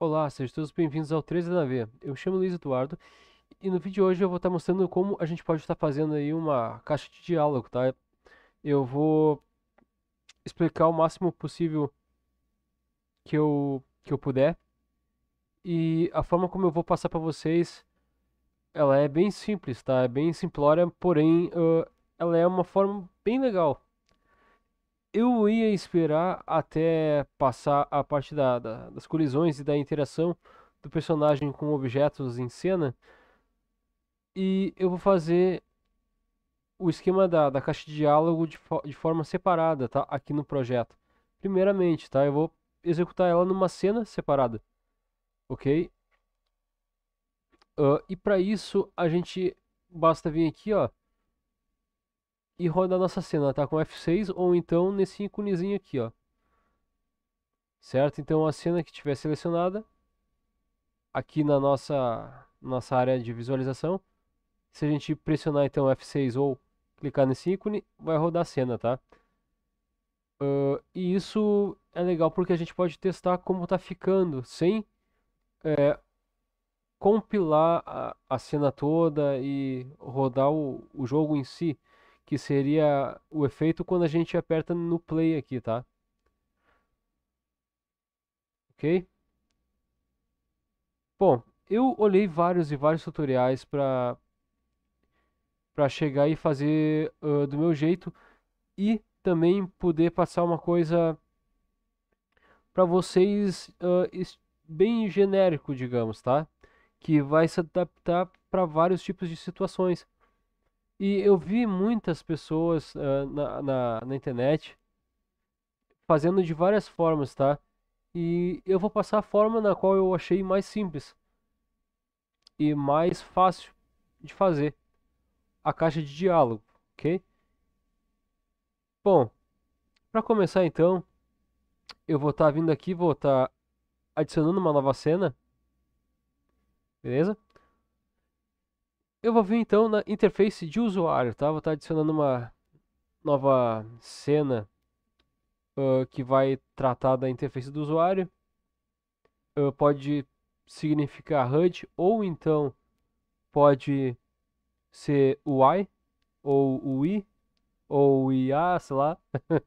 Olá, sejam todos bem-vindos ao 13 da V. Eu me chamo Luiz Eduardo e no vídeo de hoje eu vou estar mostrando como a gente pode estar fazendo aí uma caixa de diálogo, tá? Eu vou explicar o máximo possível que eu, que eu puder e a forma como eu vou passar para vocês ela é bem simples, tá? É bem simplória, porém uh, ela é uma forma bem legal eu ia esperar até passar a parte da, da, das colisões e da interação do personagem com objetos em cena. E eu vou fazer o esquema da, da caixa de diálogo de, de forma separada, tá? Aqui no projeto. Primeiramente, tá? Eu vou executar ela numa cena separada, ok? Uh, e para isso, a gente basta vir aqui, ó, e rodar nossa cena, tá? Com F6 ou então nesse íconezinho aqui, ó. Certo? Então a cena que tiver selecionada, aqui na nossa, nossa área de visualização, se a gente pressionar então F6 ou clicar nesse ícone, vai rodar a cena, tá? Uh, e isso é legal porque a gente pode testar como tá ficando, sem é, compilar a, a, cena toda e rodar o, o jogo em si que seria o efeito quando a gente aperta no play aqui, tá? Ok? Bom, eu olhei vários e vários tutoriais para para chegar e fazer uh, do meu jeito e também poder passar uma coisa para vocês uh, bem genérico, digamos, tá? Que vai se adaptar para vários tipos de situações. E eu vi muitas pessoas uh, na, na, na, internet fazendo de várias formas, tá? E eu vou passar a forma na qual eu achei mais simples e mais fácil de fazer a caixa de diálogo, ok? Bom, para começar então, eu vou estar tá vindo aqui, vou estar tá adicionando uma nova cena, beleza? Eu vou vir então na interface de usuário, tá? Vou estar tá adicionando uma nova cena uh, que vai tratar da interface do usuário. Uh, pode significar HUD ou então pode ser UI ou UI ou IA, sei lá.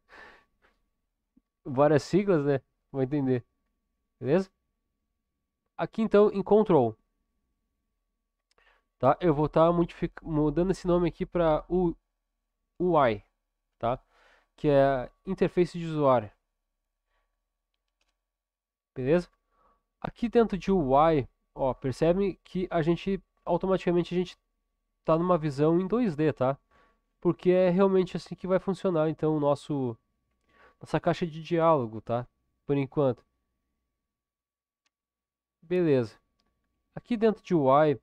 Várias siglas, né? Vou entender. Beleza? Aqui então em control tá? Eu vou estar tá mudando esse nome aqui para UI, tá? Que é interface de usuário. Beleza? Aqui dentro de UI, ó, percebe que a gente automaticamente a gente tá numa visão em 2D, tá? Porque é realmente assim que vai funcionar então o nosso nossa caixa de diálogo, tá? Por enquanto. Beleza. Aqui dentro de UI,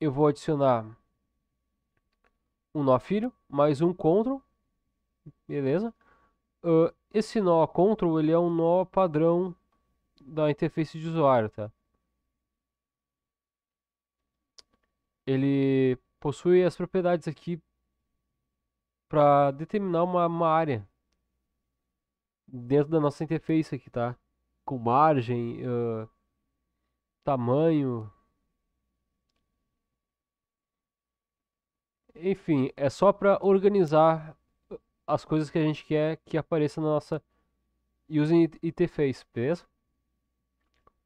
eu vou adicionar um nó filho, mais um control, beleza? Uh, esse nó control, ele é um nó padrão da interface de usuário, tá? Ele possui as propriedades aqui para determinar uma, uma área dentro da nossa interface aqui, tá? Com margem, uh, tamanho, Enfim, é só para organizar uh, as coisas que a gente quer que apareça na nossa using interface, beleza?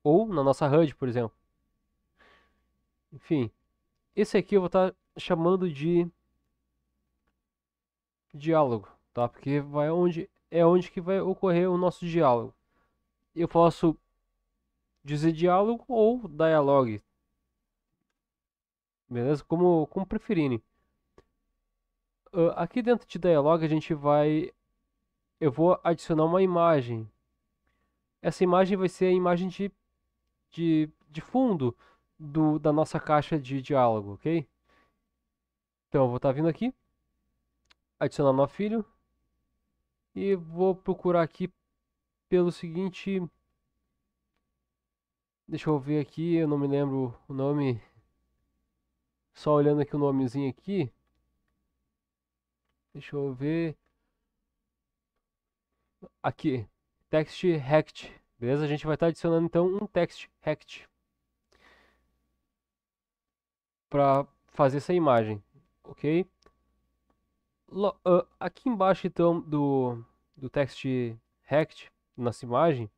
Ou na nossa HUD, por exemplo. Enfim, esse aqui eu vou estar tá chamando de diálogo, tá? Porque vai onde é onde que vai ocorrer o nosso diálogo. Eu posso dizer diálogo ou dialogue. Beleza? Como, como preferirem. Uh, aqui dentro de Dialog a gente vai... Eu vou adicionar uma imagem. Essa imagem vai ser a imagem de, de, de fundo do, da nossa caixa de diálogo, ok? Então eu vou estar tá vindo aqui. Adicionar um filho. E vou procurar aqui pelo seguinte... Deixa eu ver aqui, eu não me lembro o nome. Só olhando aqui o nomezinho aqui. Deixa eu ver. Aqui, text rect. Beleza? A gente vai estar tá adicionando então um text rect para fazer essa imagem, ok? Lo, uh, aqui embaixo então do, do text rect, nossa imagem,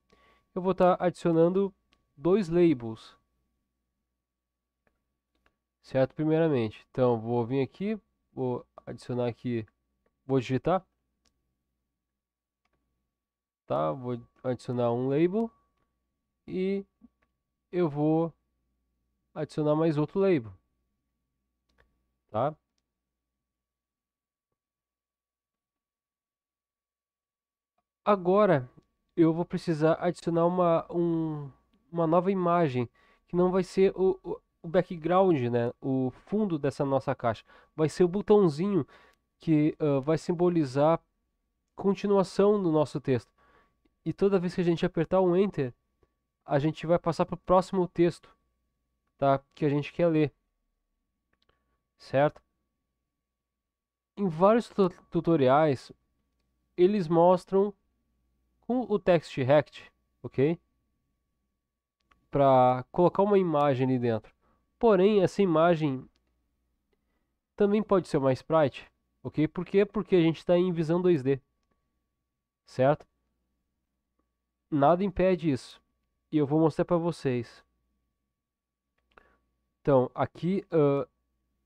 eu vou estar tá adicionando dois labels. Certo? Primeiramente. Então, vou vir aqui, vou adicionar aqui Vou digitar. Tá, vou adicionar um label. E eu vou adicionar mais outro label. Tá? Agora eu vou precisar adicionar uma, um, uma nova imagem que não vai ser o, o, o background, né? O fundo dessa nossa caixa vai ser o botãozinho que uh, vai simbolizar continuação no nosso texto. E toda vez que a gente apertar um Enter, a gente vai passar para o próximo texto tá? que a gente quer ler. Certo? Em vários tutoriais, eles mostram com o text rect, ok? Para colocar uma imagem ali dentro. Porém, essa imagem também pode ser uma sprite Ok? Por quê? Porque a gente está em visão 2D. Certo? Nada impede isso. E eu vou mostrar para vocês. Então, aqui uh,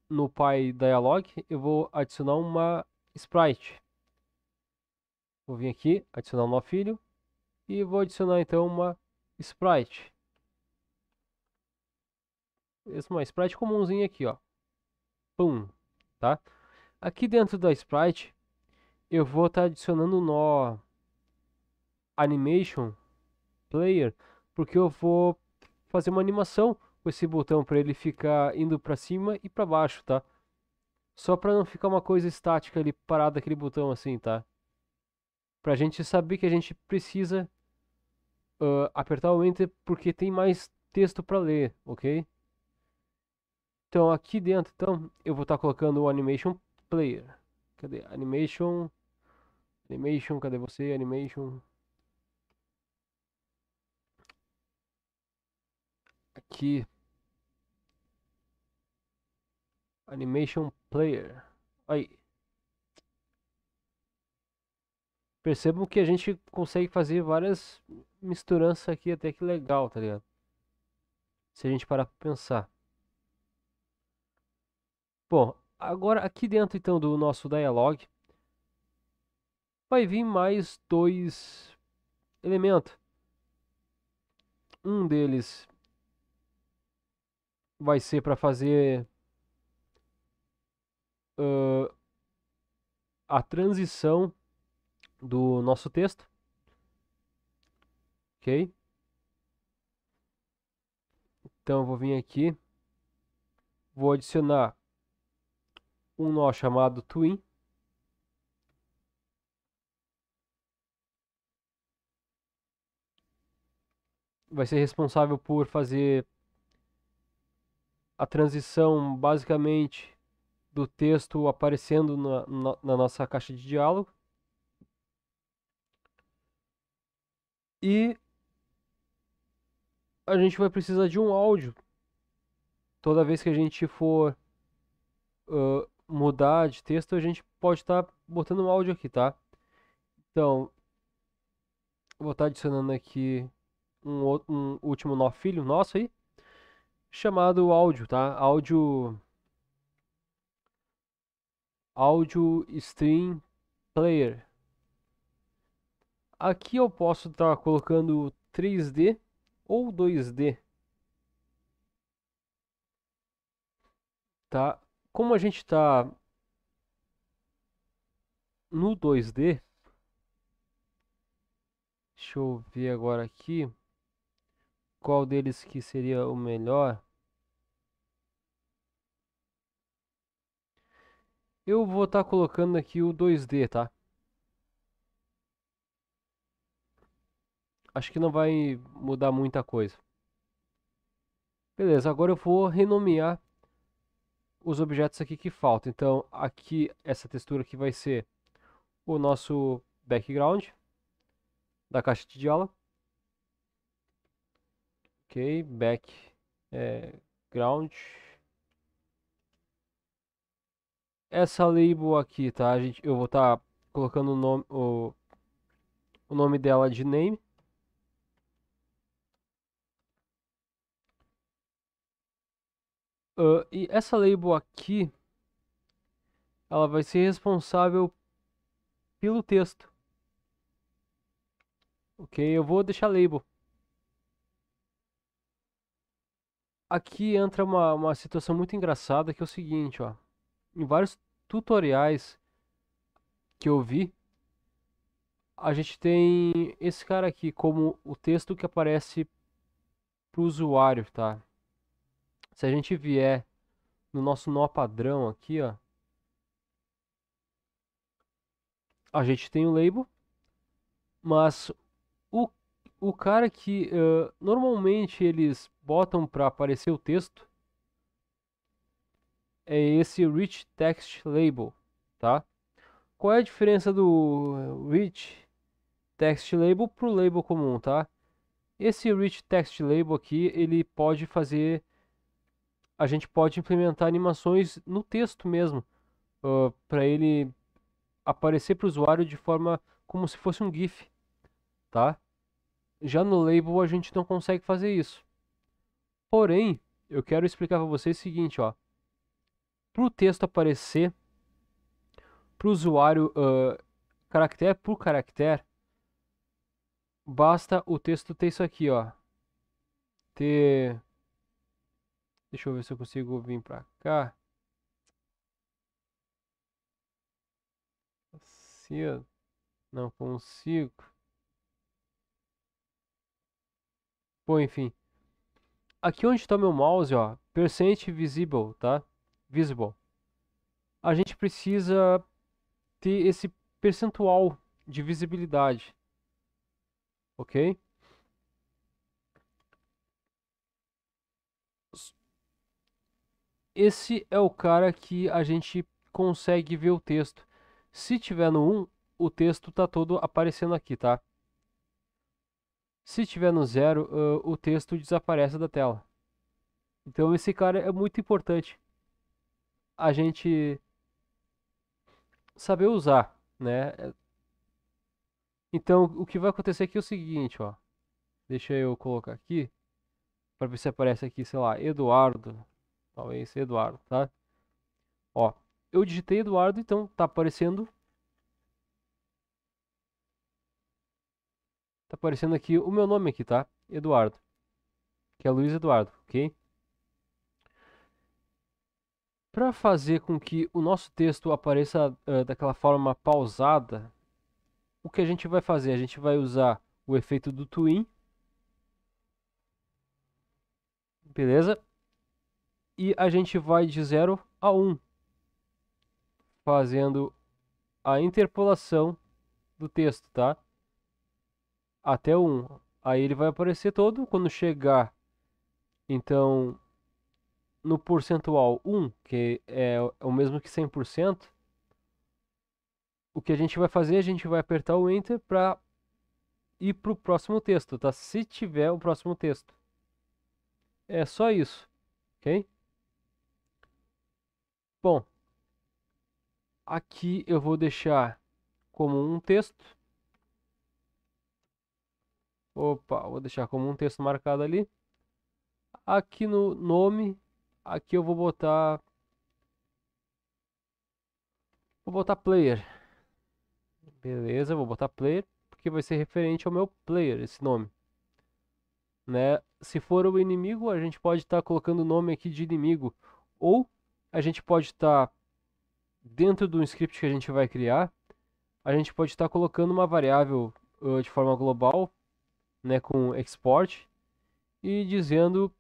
no Pai Dialog, eu vou adicionar uma sprite. Vou vir aqui, adicionar um novo filho. E vou adicionar então uma sprite. Essa uma sprite comumzinha aqui, ó. Pum, tá? Aqui dentro da sprite, eu vou estar tá adicionando nó animation player, porque eu vou fazer uma animação com esse botão para ele ficar indo para cima e para baixo, tá? Só para não ficar uma coisa estática ali parado aquele botão assim, tá? Para a gente saber que a gente precisa uh, apertar o enter porque tem mais texto para ler, ok? Então aqui dentro, então, eu vou estar tá colocando o animation player. Cadê? Animation. Animation, cadê você? Animation. Aqui. Animation player. Aí. Percebam que a gente consegue fazer várias misturanças aqui até que legal, tá ligado? Se a gente parar pra pensar. Bom, Agora, aqui dentro então do nosso dialog, vai vir mais dois elementos. Um deles vai ser para fazer uh, a transição do nosso texto. Ok? Então vou vir aqui, vou adicionar um nó chamado twin. Vai ser responsável por fazer a transição basicamente do texto aparecendo na, na, na nossa caixa de diálogo. E a gente vai precisar de um áudio toda vez que a gente for uh, mudar de texto, a gente pode estar tá botando um áudio aqui, tá? Então, vou estar tá adicionando aqui um, outro, um último nó filho nosso aí, chamado áudio, tá? Áudio... Áudio Stream Player. Aqui eu posso estar tá colocando 3D ou 2D. Tá? Como a gente está no 2D, deixa eu ver agora aqui qual deles que seria o melhor. Eu vou estar tá colocando aqui o 2D, tá? Acho que não vai mudar muita coisa. Beleza, agora eu vou renomear os objetos aqui que faltam. Então, aqui, essa textura aqui vai ser o nosso background da caixa de diala. Ok, background. É, essa label aqui, tá? A gente, eu vou estar tá colocando o nome, o, o nome dela de name. Uh, e essa label aqui, ela vai ser responsável pelo texto. Ok, eu vou deixar label. Aqui entra uma, uma situação muito engraçada que é o seguinte, ó. Em vários tutoriais que eu vi, a gente tem esse cara aqui como o texto que aparece para o usuário, tá? Se a gente vier no nosso nó padrão aqui, ó. A gente tem o label, mas o, o cara que uh, normalmente eles botam para aparecer o texto é esse rich text label, tá? Qual é a diferença do rich text label pro label comum, tá? Esse rich text label aqui, ele pode fazer a gente pode implementar animações no texto mesmo, uh, ah, para ele aparecer para o usuário de forma como se fosse um GIF, tá? Já no label a gente não consegue fazer isso. Porém, eu quero explicar para vocês o seguinte, ó. Para o texto aparecer, para o usuário, uh, caractere por caractere, basta o texto ter isso aqui, ó. Ter Deixa eu ver se eu consigo vir pra cá. Assim, Não consigo. Bom, enfim. Aqui onde está meu mouse, ó. Percent visible, tá? Visible. A gente precisa ter esse percentual de visibilidade. Ok? esse é o cara que a gente consegue ver o texto. Se tiver no 1, o texto tá todo aparecendo aqui, tá? Se tiver no 0, uh, o texto desaparece da tela. Então esse cara é muito importante a gente saber usar, né? Então o que vai acontecer aqui é o seguinte, ó. Deixa eu colocar aqui para ver se aparece aqui, sei lá, Eduardo. Talvez Eduardo, tá? Ó, eu digitei Eduardo, então tá aparecendo. Tá aparecendo aqui o meu nome aqui, tá? Eduardo. Que é Luiz Eduardo, ok? Para fazer com que o nosso texto apareça uh, daquela forma pausada, o que a gente vai fazer? A gente vai usar o efeito do twin. Beleza? e a gente vai de 0 a 1, um, fazendo a interpolação do texto, tá? Até 1. Um. Aí ele vai aparecer todo quando chegar, então, no percentual 1, um, que é, é o mesmo que 100%, o que a gente vai fazer, a gente vai apertar o Enter para ir para o próximo texto, tá? Se tiver o próximo texto. É só isso, ok? Bom, aqui eu vou deixar como um texto. Opa, vou deixar como um texto marcado ali. Aqui no nome, aqui eu vou botar... Vou botar player. Beleza, vou botar player, porque vai ser referente ao meu player, esse nome. Né? Se for o inimigo, a gente pode estar tá colocando o nome aqui de inimigo. Ou a gente pode estar, tá, dentro do script que a gente vai criar, a gente pode estar tá colocando uma variável uh, de forma global, né, com export, e dizendo,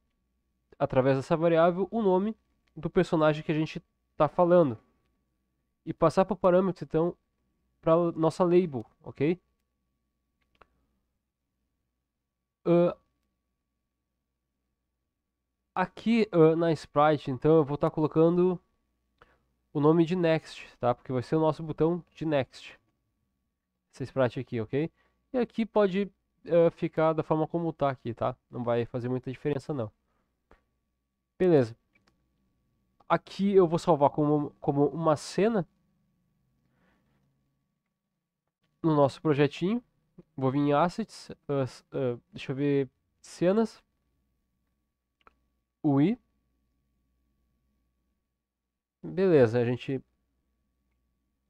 através dessa variável, o nome do personagem que a gente está falando. E passar para o parâmetro, então, para nossa label, ok? Uh, Aqui uh, na Sprite, então, eu vou estar tá colocando o nome de Next, tá? Porque vai ser o nosso botão de Next. Essa Sprite aqui, ok? E aqui pode uh, ficar da forma como tá aqui, tá? Não vai fazer muita diferença, não. Beleza. Aqui eu vou salvar como, como uma cena no nosso projetinho. Vou vir em Assets, uh, uh, deixa eu ver, cenas ui Beleza, a gente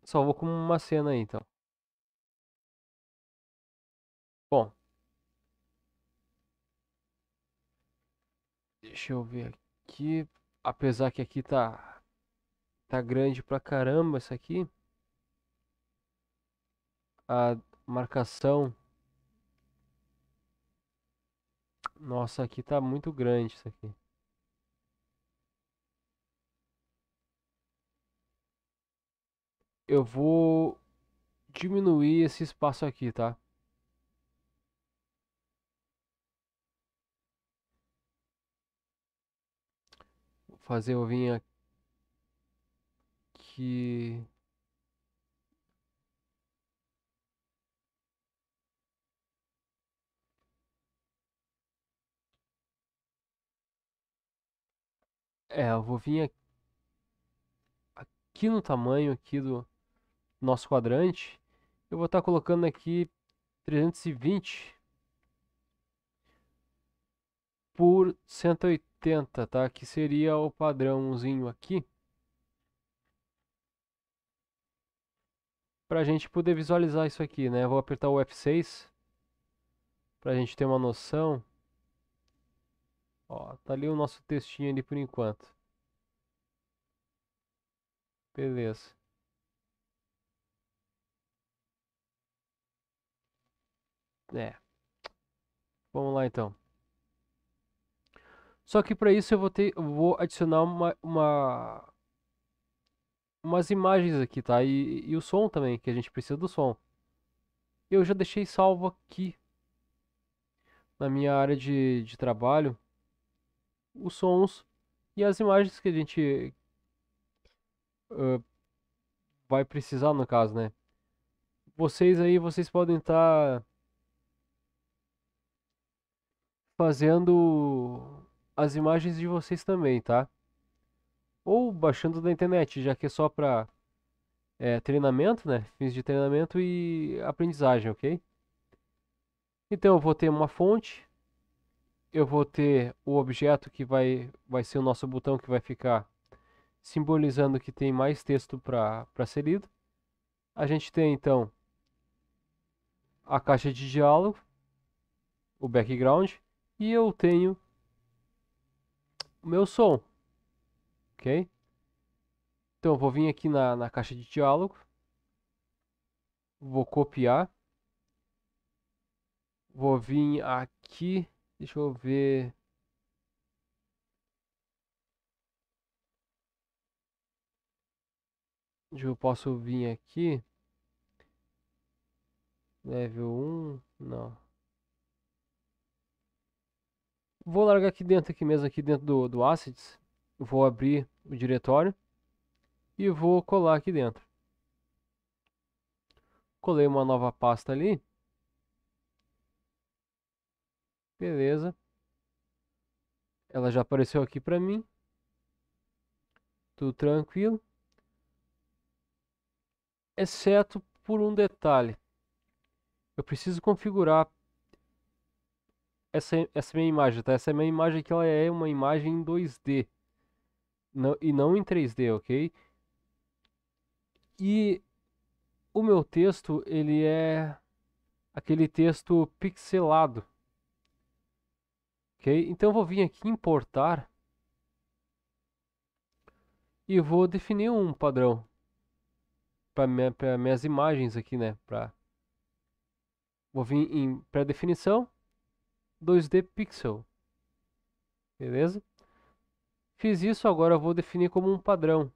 salvou com uma cena aí, então. Bom. Deixa eu ver aqui. Apesar que aqui tá tá grande pra caramba isso aqui. A marcação Nossa, aqui tá muito grande isso aqui. eu vou diminuir esse espaço aqui, tá? Vou fazer eu vir aqui. É, eu vou vir aqui no tamanho aqui do nosso quadrante. Eu vou estar tá colocando aqui 320 por 180, tá? Que seria o padrãozinho aqui. Para a gente poder visualizar isso aqui, né? Eu vou apertar o F6 para a gente ter uma noção. Ó, tá ali o nosso textinho ali por enquanto. Beleza. É. Vamos lá então. Só que para isso eu vou, ter, eu vou adicionar uma, uma, umas imagens aqui, tá? E, e o som também, que a gente precisa do som. Eu já deixei salvo aqui na minha área de, de trabalho os sons e as imagens que a gente uh, vai precisar no caso, né? Vocês aí, vocês podem estar tá fazendo as imagens de vocês também, tá? Ou baixando da internet, já que é só para é, treinamento, né? Fins de treinamento e aprendizagem, ok? Então eu vou ter uma fonte, eu vou ter o objeto que vai, vai ser o nosso botão que vai ficar simbolizando que tem mais texto para ser lido. A gente tem então a caixa de diálogo, o background, e eu tenho o meu som, ok? Então eu vou vir aqui na, na caixa de diálogo, vou copiar, vou vir aqui, deixa eu ver... Deixa eu posso vir aqui. Level 1, não. Vou largar aqui dentro, aqui mesmo, aqui dentro do, do Assets. Vou abrir o diretório. E vou colar aqui dentro. Colei uma nova pasta ali. Beleza. Ela já apareceu aqui para mim. Tudo tranquilo. Exceto por um detalhe. Eu preciso configurar essa, essa minha imagem, tá? Essa minha imagem aqui ela é uma imagem em 2D não, e não em 3D, ok? E o meu texto, ele é aquele texto pixelado. Ok? Então eu vou vir aqui importar e vou definir um padrão para minha, minhas imagens aqui, né? Pra... Vou vir em pré-definição 2D Pixel. Beleza? Fiz isso, agora vou definir como um padrão.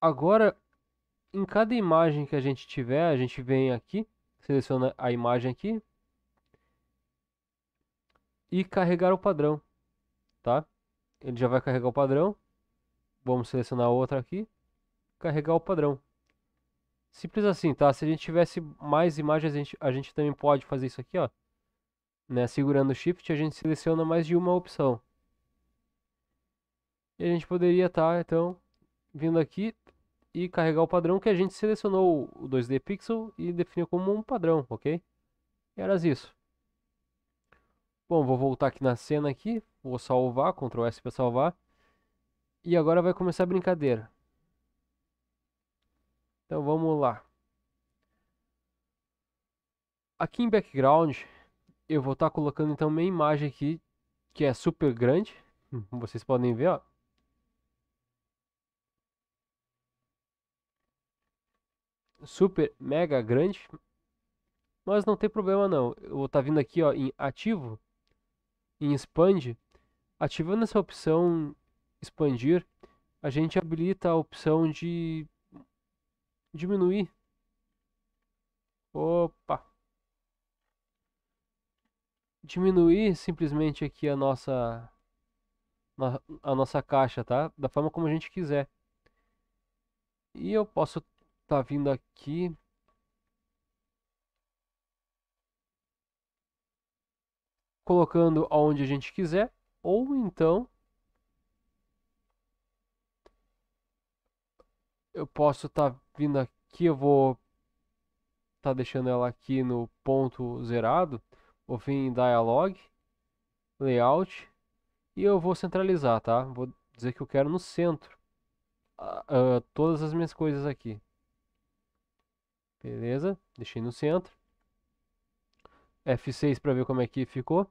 Agora, em cada imagem que a gente tiver, a gente vem aqui, seleciona a imagem aqui e carregar o padrão, tá? Ele já vai carregar o padrão. Vamos selecionar outra aqui, carregar o padrão. Simples assim, tá? Se a gente tivesse mais imagens, a gente, a gente também pode fazer isso aqui, ó. Né? Segurando o Shift, a gente seleciona mais de uma opção. E a gente poderia estar, tá, então, vindo aqui e carregar o padrão que a gente selecionou o 2D Pixel e definiu como um padrão, ok? E era isso. Bom, vou voltar aqui na cena aqui, vou salvar, Ctrl S para salvar. E agora vai começar a brincadeira. Então vamos lá. Aqui em background, eu vou estar tá colocando então minha imagem aqui, que é super grande. Hum, como vocês podem ver, ó. Super mega grande. Mas não tem problema não. Eu vou estar tá vindo aqui, ó, em ativo, em expand, ativando essa opção expandir, a gente habilita a opção de diminuir. Opa! Diminuir simplesmente aqui a nossa a nossa caixa, tá? Da forma como a gente quiser. E eu posso tá vindo aqui colocando aonde a gente quiser ou então eu posso estar tá vindo aqui, eu vou tá deixando ela aqui no ponto zerado. Vou vir em Dialog, Layout e eu vou centralizar, tá? Vou dizer que eu quero no centro uh, todas as minhas coisas aqui. Beleza, deixei no centro. F6 para ver como é que ficou.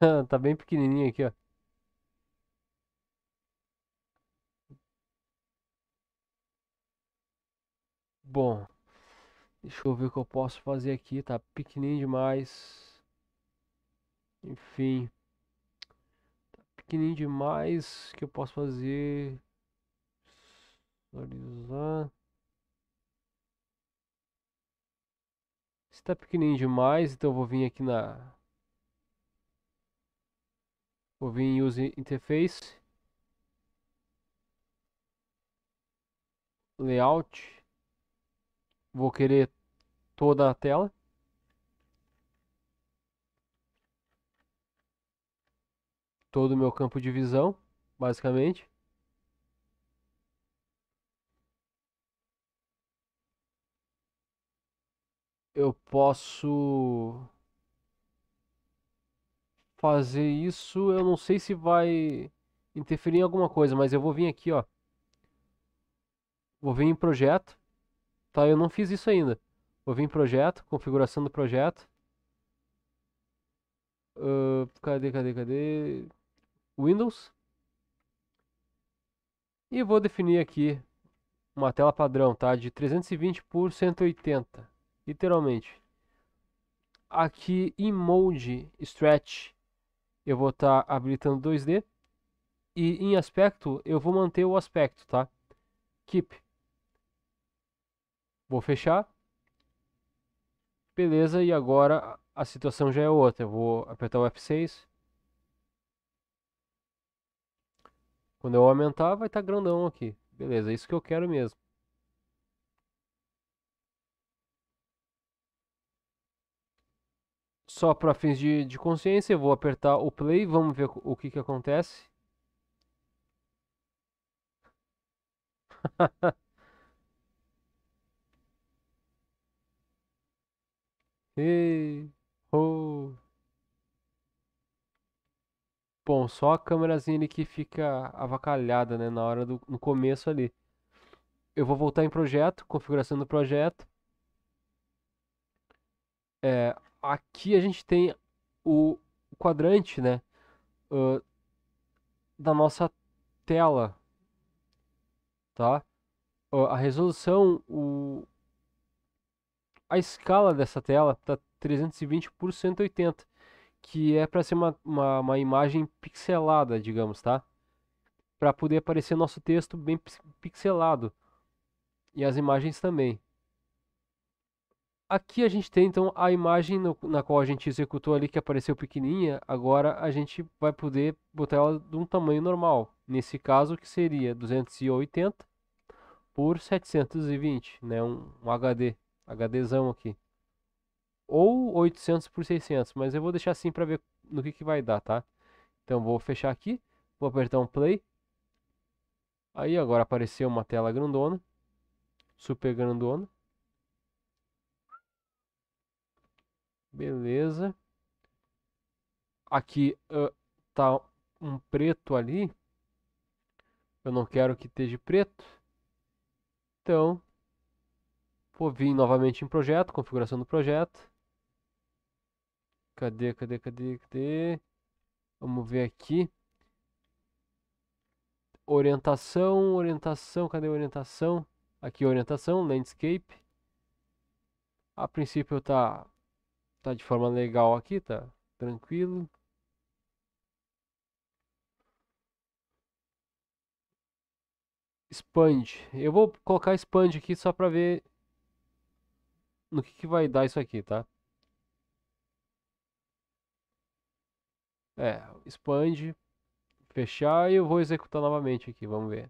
tá bem pequenininho aqui, ó. Bom, deixa eu ver o que eu posso fazer aqui. Tá pequenininho demais. Enfim. Tá pequenininho demais. O que eu posso fazer? Visualizar. Se tá pequenininho demais, então eu vou vir aqui na... Vou vir em Use Interface. Layout. Vou querer toda a tela. Todo o meu campo de visão, basicamente. eu posso fazer isso. Eu não sei se vai interferir em alguma coisa, mas eu vou vir aqui, ó. Vou vir em projeto. Tá, eu não fiz isso ainda. Vou vir em projeto, configuração do projeto. Uh, cadê, cadê, cadê? Windows. E vou definir aqui uma tela padrão, tá? De 320 por 180, literalmente. Aqui em Mode Stretch, eu vou estar tá habilitando 2D. E em aspecto, eu vou manter o aspecto, tá? Keep. Vou fechar. Beleza, e agora a situação já é outra. Eu vou apertar o F6. Quando eu aumentar, vai estar tá grandão aqui. Beleza, é isso que eu quero mesmo. Só para fins de, de consciência, eu vou apertar o play, vamos ver o que que acontece. Ei, Bom, só a câmerazinha ali que fica avacalhada, né, na hora do no começo ali. Eu vou voltar em projeto, configuração do projeto. É, aqui a gente tem o quadrante, né, uh, da nossa tela, tá? Uh, a resolução, o, a escala dessa tela está 320 por 180, que é para ser uma, uma, uma, imagem pixelada, digamos, tá? Para poder aparecer nosso texto bem pixelado e as imagens também. Aqui a gente tem então a imagem no, na qual a gente executou ali que apareceu pequenininha, agora a gente vai poder botar ela de um tamanho normal. Nesse caso que seria 280 por 720, né, um, um HD. HDzão aqui. Ou 800 por 600, mas eu vou deixar assim para ver no que, que vai dar, tá? Então vou fechar aqui, vou apertar um play. Aí agora apareceu uma tela grandona, super grandona. Beleza. Aqui uh, tá um preto ali. Eu não quero que esteja preto. Então, Vou vir novamente em projeto, configuração do projeto. Cadê, cadê, cadê, cadê? Vamos ver aqui. Orientação, orientação, cadê a orientação? Aqui orientação, landscape. A princípio tá, tá de forma legal aqui, tá tranquilo. Expand. Eu vou colocar expand aqui só para ver no que, que vai dar isso aqui, tá? É, expande, fechar e eu vou executar novamente aqui, vamos ver.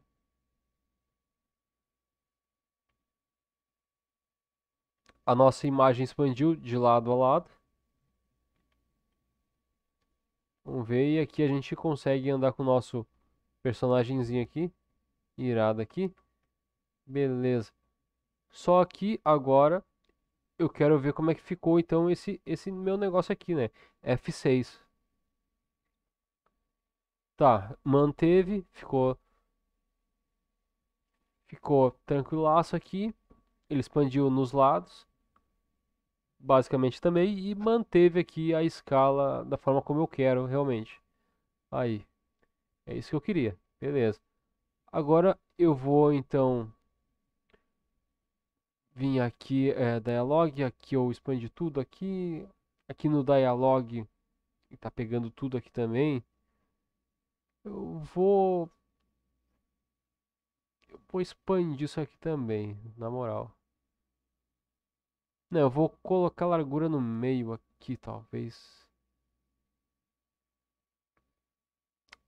A nossa imagem expandiu de lado a lado. Vamos ver, e aqui a gente consegue andar com o nosso personagemzinho aqui, irado aqui. Beleza. Só que agora eu quero ver como é que ficou então esse, esse meu negócio aqui, né? F6. Tá, manteve, ficou ficou tranquilaço aqui. Ele expandiu nos lados, basicamente também, e manteve aqui a escala da forma como eu quero realmente. Aí, é isso que eu queria, beleza. Agora eu vou então vim aqui é, dialog, aqui eu expandi tudo aqui, aqui no dialog está pegando tudo aqui também. Eu vou eu vou expandir isso aqui também, na moral. Não, eu vou colocar largura no meio aqui, talvez.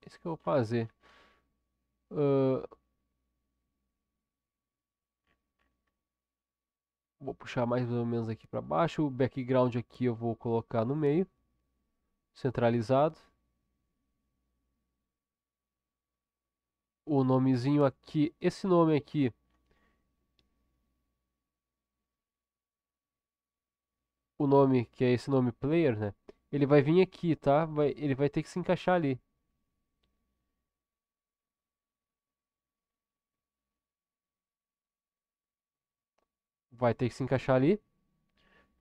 É isso que eu vou fazer. Uh, vou puxar mais ou menos aqui para baixo. O background aqui eu vou colocar no meio, centralizado. O nomezinho aqui, esse nome aqui, o nome que é esse nome player, né? Ele vai vir aqui, tá? Vai, ele vai ter que se encaixar ali. vai ter que se encaixar ali.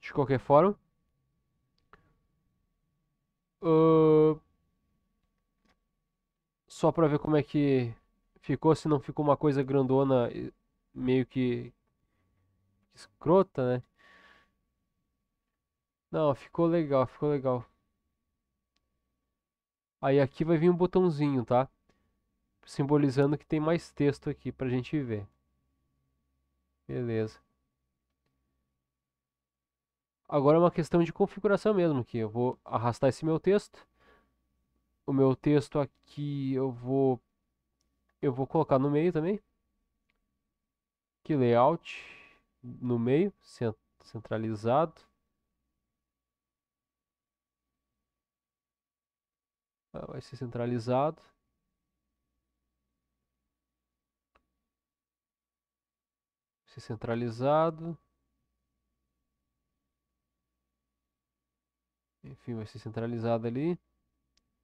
De qualquer forma. Uh... Só pra ver como é que ficou, se não ficou uma coisa grandona, meio que escrota, né? Não, ficou legal, ficou legal. Aí aqui vai vir um botãozinho, tá? Simbolizando que tem mais texto aqui pra gente ver. Beleza. Agora é uma questão de configuração mesmo, que eu vou arrastar esse meu texto. O meu texto aqui eu vou eu vou colocar no meio também. Que layout no meio, centralizado. Tá, vai ser centralizado. Vai ser centralizado. Enfim, vai ser centralizado ali.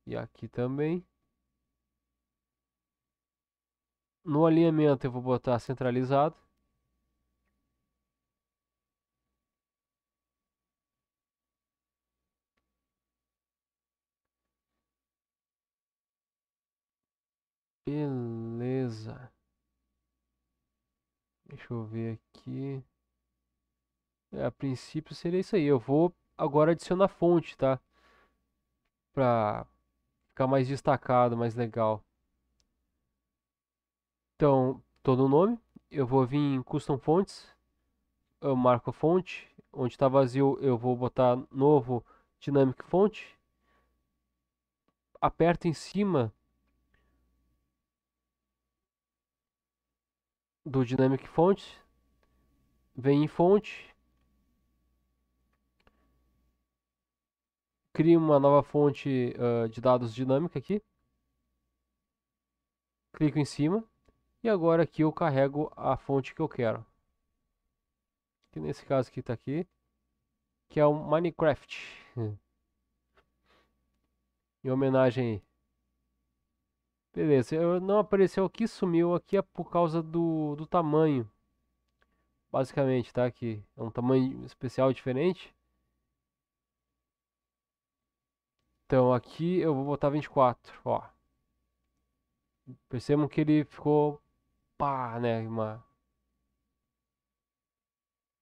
E aqui também. No alinhamento eu vou botar centralizado. Beleza. Deixa eu ver aqui. É, a princípio seria isso aí. Eu vou agora adiciona a fonte, tá? Pra ficar mais destacado, mais legal. Então, todo o nome, eu vou vir em Custom Fontes, eu marco a fonte, onde está vazio eu vou botar novo Dynamic Font, aperto em cima do Dynamic Font, vem em fonte, crie uma nova fonte uh, de dados dinâmica aqui. Clico em cima. E agora aqui eu carrego a fonte que eu quero. Que nesse caso aqui está aqui. Que é o Minecraft. em homenagem Beleza, eu não apareceu aqui, sumiu aqui é por causa do, do tamanho. Basicamente, tá? aqui é um tamanho especial diferente. Então aqui eu vou botar 24, ó. Percebam que ele ficou pá, né, uma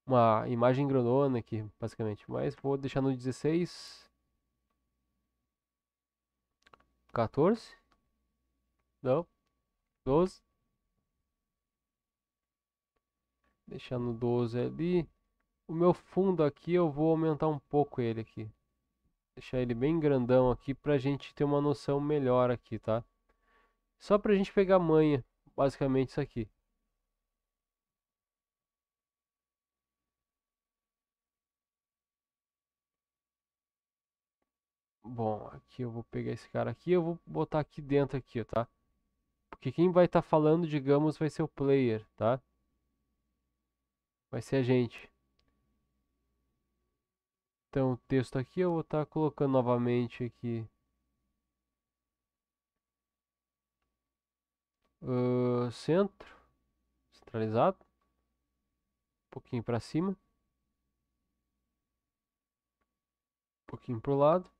uma imagem grandona aqui, basicamente. Mas vou deixar no 16 14 Não 12 Deixar no 12 ali O meu fundo aqui eu vou aumentar um pouco ele aqui deixar ele bem grandão aqui a gente ter uma noção melhor aqui, tá? Só a gente pegar manha, basicamente isso aqui. Bom, aqui eu vou pegar esse cara aqui, eu vou botar aqui dentro aqui, tá? Porque quem vai estar tá falando, digamos, vai ser o player, tá? Vai ser a gente. Então, o texto aqui eu vou estar tá colocando novamente aqui. Uh, centro, centralizado, um pouquinho para cima, um pouquinho para o lado.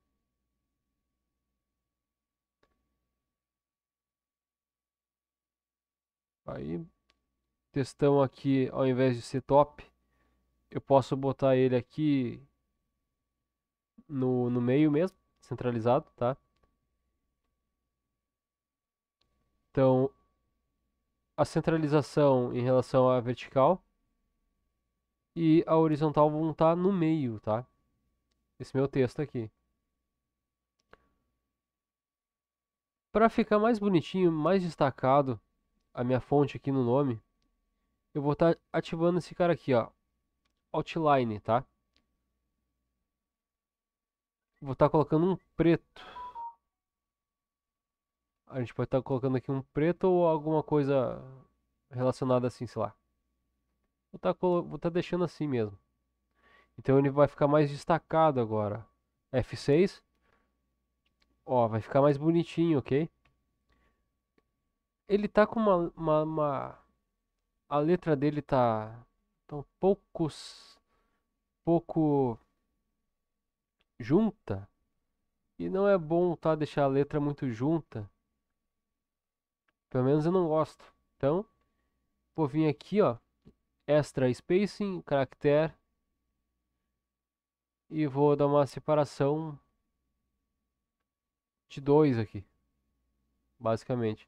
Aí, textão aqui, ao invés de ser top, eu posso botar ele aqui no, no meio mesmo, centralizado, tá? Então, a centralização em relação à vertical e a horizontal vão estar tá no meio, tá? Esse meu texto aqui. Para ficar mais bonitinho, mais destacado a minha fonte aqui no nome, eu vou estar tá ativando esse cara aqui, ó, Outline, tá? Vou estar tá colocando um preto. A gente pode estar tá colocando aqui um preto ou alguma coisa relacionada assim, sei lá. Vou estar tá, tá deixando assim mesmo. Então ele vai ficar mais destacado agora. F6. Ó, vai ficar mais bonitinho, ok? Ele tá com uma... uma, uma... A letra dele tá... Tão tá poucos... Pouco junta. E não é bom tá deixar a letra muito junta. Pelo menos eu não gosto. Então, vou vir aqui, ó, extra spacing, caractere e vou dar uma separação de 2 aqui, basicamente.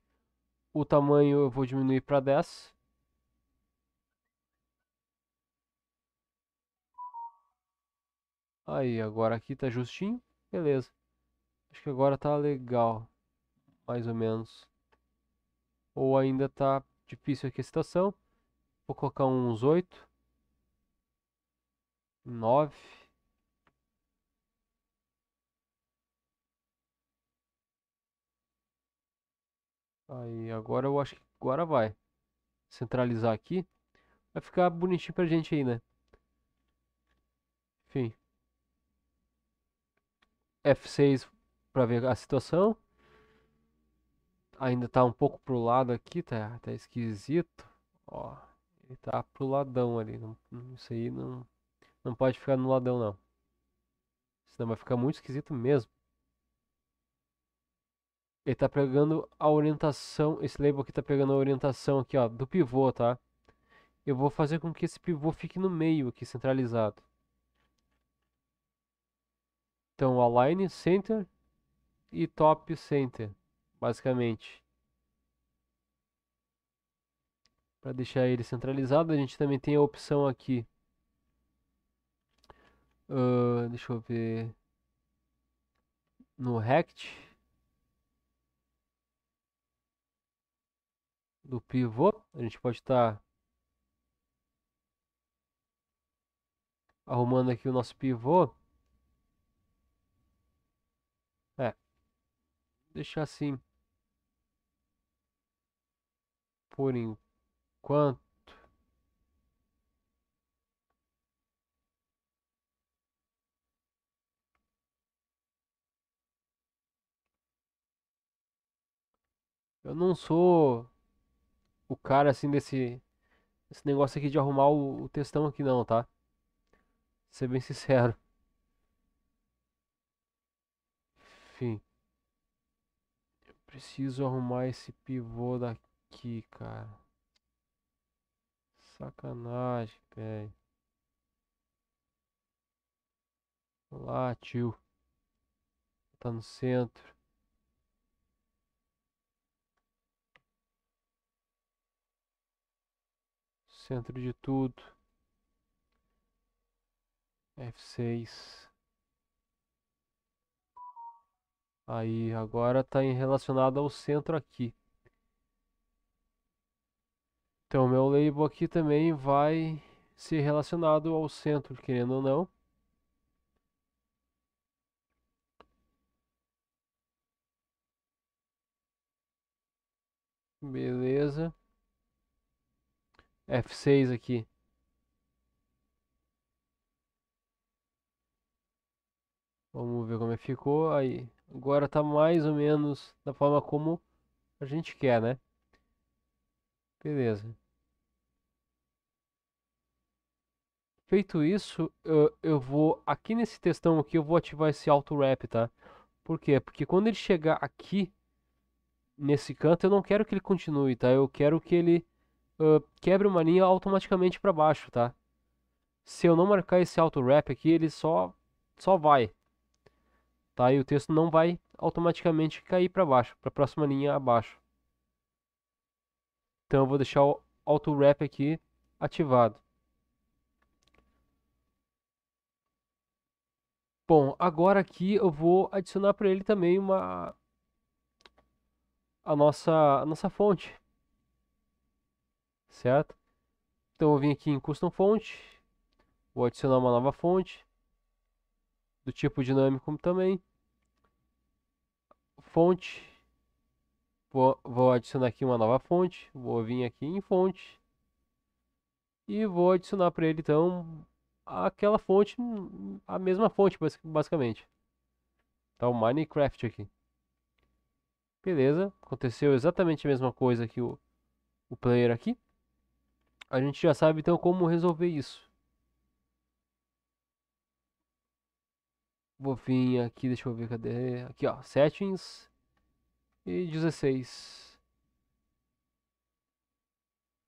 O tamanho eu vou diminuir para 10. Aí, agora aqui tá justinho. Beleza. Acho que agora tá legal. Mais ou menos. Ou ainda tá difícil aqui a situação. Vou colocar uns 8. 9. Aí, agora eu acho que agora vai. Centralizar aqui. Vai ficar bonitinho pra gente aí, né? F6 para ver a situação. Ainda tá um pouco pro lado aqui, tá, tá esquisito. Ó, ele tá pro ladão ali. Não, isso aí não, não pode ficar no ladão não. Senão vai ficar muito esquisito mesmo. Ele tá pegando a orientação, esse label aqui tá pegando a orientação aqui, ó, do pivô, tá? Eu vou fazer com que esse pivô fique no meio aqui, centralizado. Então, align center e top center, basicamente. Para deixar ele centralizado, a gente também tem a opção aqui. Uh, deixa eu ver. No rect. do pivô, a gente pode estar tá arrumando aqui o nosso pivô deixar assim. Por enquanto. Eu não sou o cara assim desse esse negócio aqui de arrumar o, o textão aqui não, tá? Ser bem sincero. Preciso arrumar esse pivô daqui, cara. Sacanagem, velho. Lá, tio. Tá no centro. Centro de tudo. F6. Aí, agora está relacionado ao centro aqui. Então, meu label aqui também vai ser relacionado ao centro, querendo ou não. Beleza. F6 aqui. Vamos ver como é que ficou aí. Agora tá mais ou menos da forma como a gente quer, né? Beleza. Feito isso, eu, eu vou aqui nesse textão aqui, eu vou ativar esse auto wrap, tá? Por quê? Porque quando ele chegar aqui nesse canto, eu não quero que ele continue, tá? Eu quero que ele uh, quebre uma linha automaticamente para baixo, tá? Se eu não marcar esse auto wrap aqui, ele só só vai tá? E o texto não vai automaticamente cair para baixo, para a próxima linha abaixo. Então eu vou deixar o auto wrap aqui ativado. Bom, agora aqui eu vou adicionar para ele também uma a nossa a nossa fonte. Certo? Então eu vim aqui em custom font, vou adicionar uma nova fonte do tipo dinâmico também. Fonte. Vou, vou adicionar aqui uma nova fonte. Vou vir aqui em fonte. E vou adicionar para ele então aquela fonte, a mesma fonte basicamente. Tá o Minecraft aqui. Beleza, aconteceu exatamente a mesma coisa que o, o player aqui. A gente já sabe então como resolver isso. Vou vir aqui, deixa eu ver, cadê? Aqui, ó, settings e 16.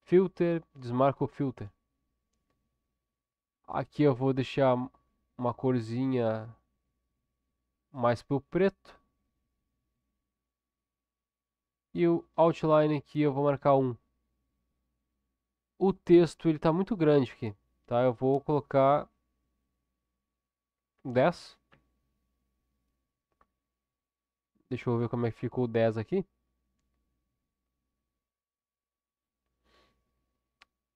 Filter, desmarco o filter. Aqui eu vou deixar uma corzinha mais pro preto. E o outline aqui eu vou marcar 1. O texto ele tá muito grande aqui, tá? Eu vou colocar 10. Deixa eu ver como é que ficou o 10 aqui.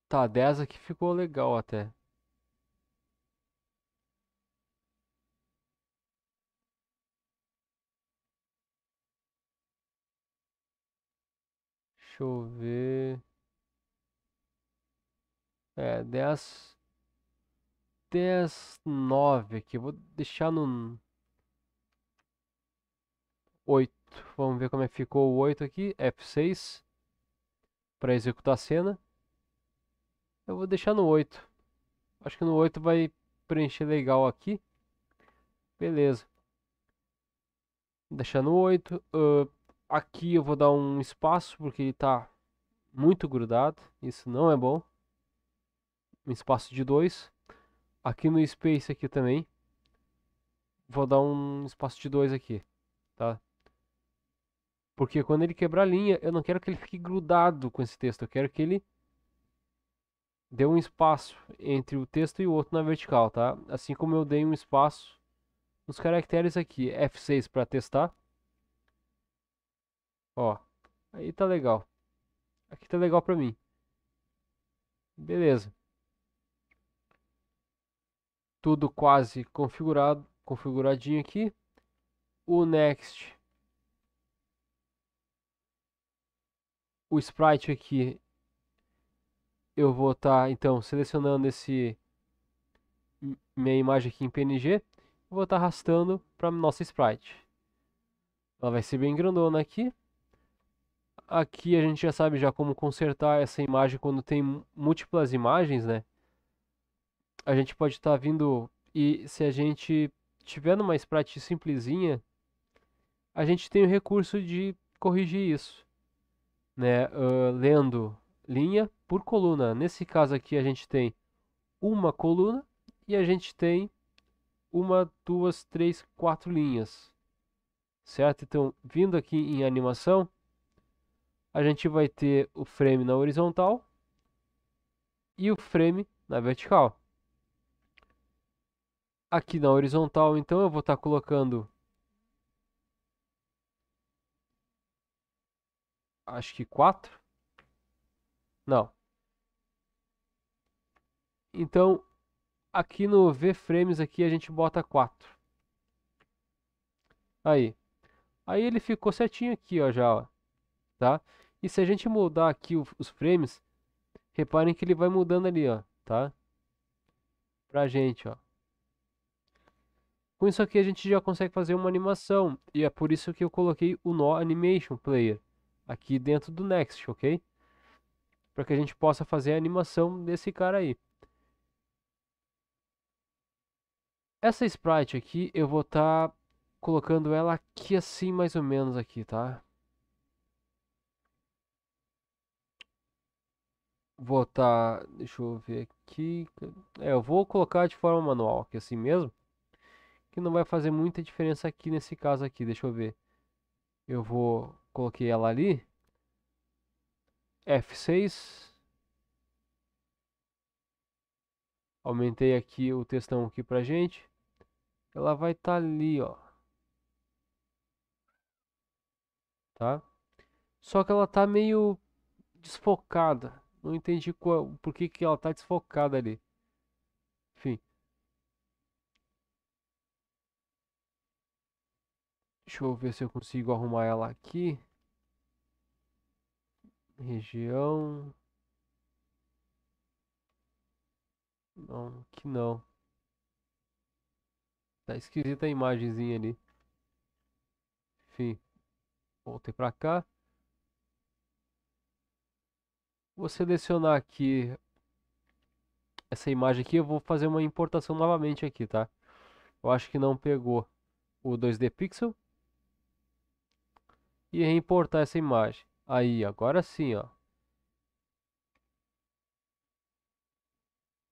Tá, 10 aqui ficou legal até. Deixa eu ver. É, 10. 10, 9 aqui. Vou deixar no. 8. Vamos ver como é que ficou o 8 aqui. F6 para executar a cena. Eu vou deixar no 8. Acho que no 8 vai preencher legal aqui. Beleza. Deixar no 8. Uh, aqui eu vou dar um espaço porque ele está muito grudado. Isso não é bom. Um espaço de 2. Aqui no space aqui também. Vou dar um espaço de 2 aqui. Porque quando ele quebrar a linha, eu não quero que ele fique grudado com esse texto. Eu quero que ele dê um espaço entre o texto e o outro na vertical, tá? Assim como eu dei um espaço nos caracteres aqui. F6 para testar. Ó, aí tá legal. Aqui tá legal pra mim. Beleza. Tudo quase configurado, configuradinho aqui. O next o sprite aqui, eu vou estar tá, então selecionando esse minha imagem aqui em PNG, vou estar tá arrastando para nossa sprite. Ela vai ser bem grandona aqui. Aqui a gente já sabe já como consertar essa imagem quando tem múltiplas imagens, né? A gente pode estar tá vindo e se a gente tiver numa sprite simplesinha, a gente tem o recurso de corrigir isso né, uh, lendo linha por coluna. Nesse caso aqui a gente tem uma coluna e a gente tem uma, duas, três, quatro linhas, certo? Então, vindo aqui em animação, a gente vai ter o frame na horizontal e o frame na vertical. Aqui na horizontal, então, eu vou estar tá colocando acho que 4. Não. Então, aqui no VFrames aqui a gente bota 4. Aí. Aí ele ficou certinho aqui, ó, já, ó. Tá? E se a gente mudar aqui os frames, reparem que ele vai mudando ali, ó, tá? Pra gente, ó. Com isso aqui a gente já consegue fazer uma animação, e é por isso que eu coloquei o No Animation Player aqui dentro do Next, ok? Para que a gente possa fazer a animação desse cara aí. Essa sprite aqui eu vou estar tá colocando ela aqui assim mais ou menos aqui, tá? Vou tá, deixa eu ver aqui. É, eu vou colocar de forma manual aqui assim mesmo. Que não vai fazer muita diferença aqui nesse caso aqui, deixa eu ver. Eu vou coloquei ela ali. F6. Aumentei aqui o textão aqui pra gente. Ela vai estar tá ali, ó. Tá? Só que ela tá meio desfocada. Não entendi qual, por que, que ela tá desfocada ali. Enfim. Deixa eu ver se eu consigo arrumar ela aqui. Região. Não, que não. Tá esquisita a imagenzinha ali. Enfim. Voltei pra cá. Vou selecionar aqui essa imagem aqui. Eu vou fazer uma importação novamente aqui, tá? Eu acho que não pegou o 2D Pixel. E reimportar essa imagem. Aí, agora sim, ó.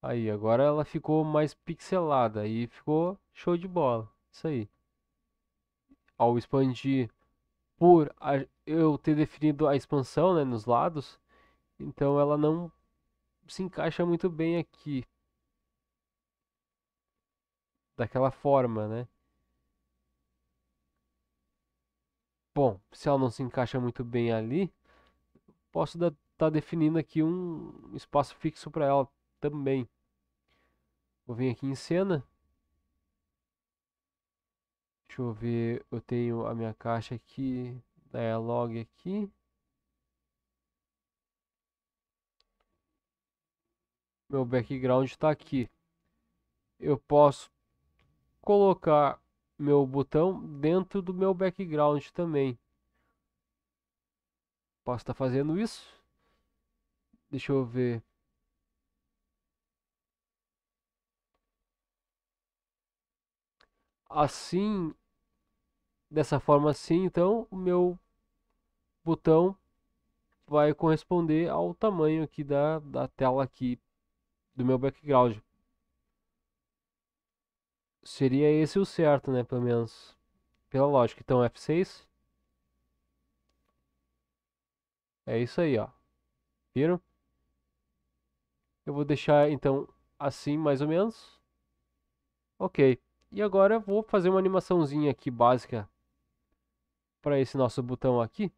Aí, agora ela ficou mais pixelada. Aí ficou show de bola. Isso aí. Ao expandir por a, eu ter definido a expansão né, nos lados, então ela não se encaixa muito bem aqui. Daquela forma, né? Bom, se ela não se encaixa muito bem ali, posso estar tá definindo aqui um espaço fixo para ela também. Vou vir aqui em cena. Deixa eu ver, eu tenho a minha caixa aqui, dialog aqui. Meu background está aqui. Eu posso colocar meu botão dentro do meu background também. Posso estar tá fazendo isso? Deixa eu ver. Assim, dessa forma assim, então o meu botão vai corresponder ao tamanho aqui da, da tela aqui do meu background. Seria esse o certo, né? Pelo menos pela lógica. Então, F6. É, é isso aí, ó. Viram? Eu vou deixar, então, assim mais ou menos. Ok. E agora eu vou fazer uma animaçãozinha aqui básica para esse nosso botão aqui.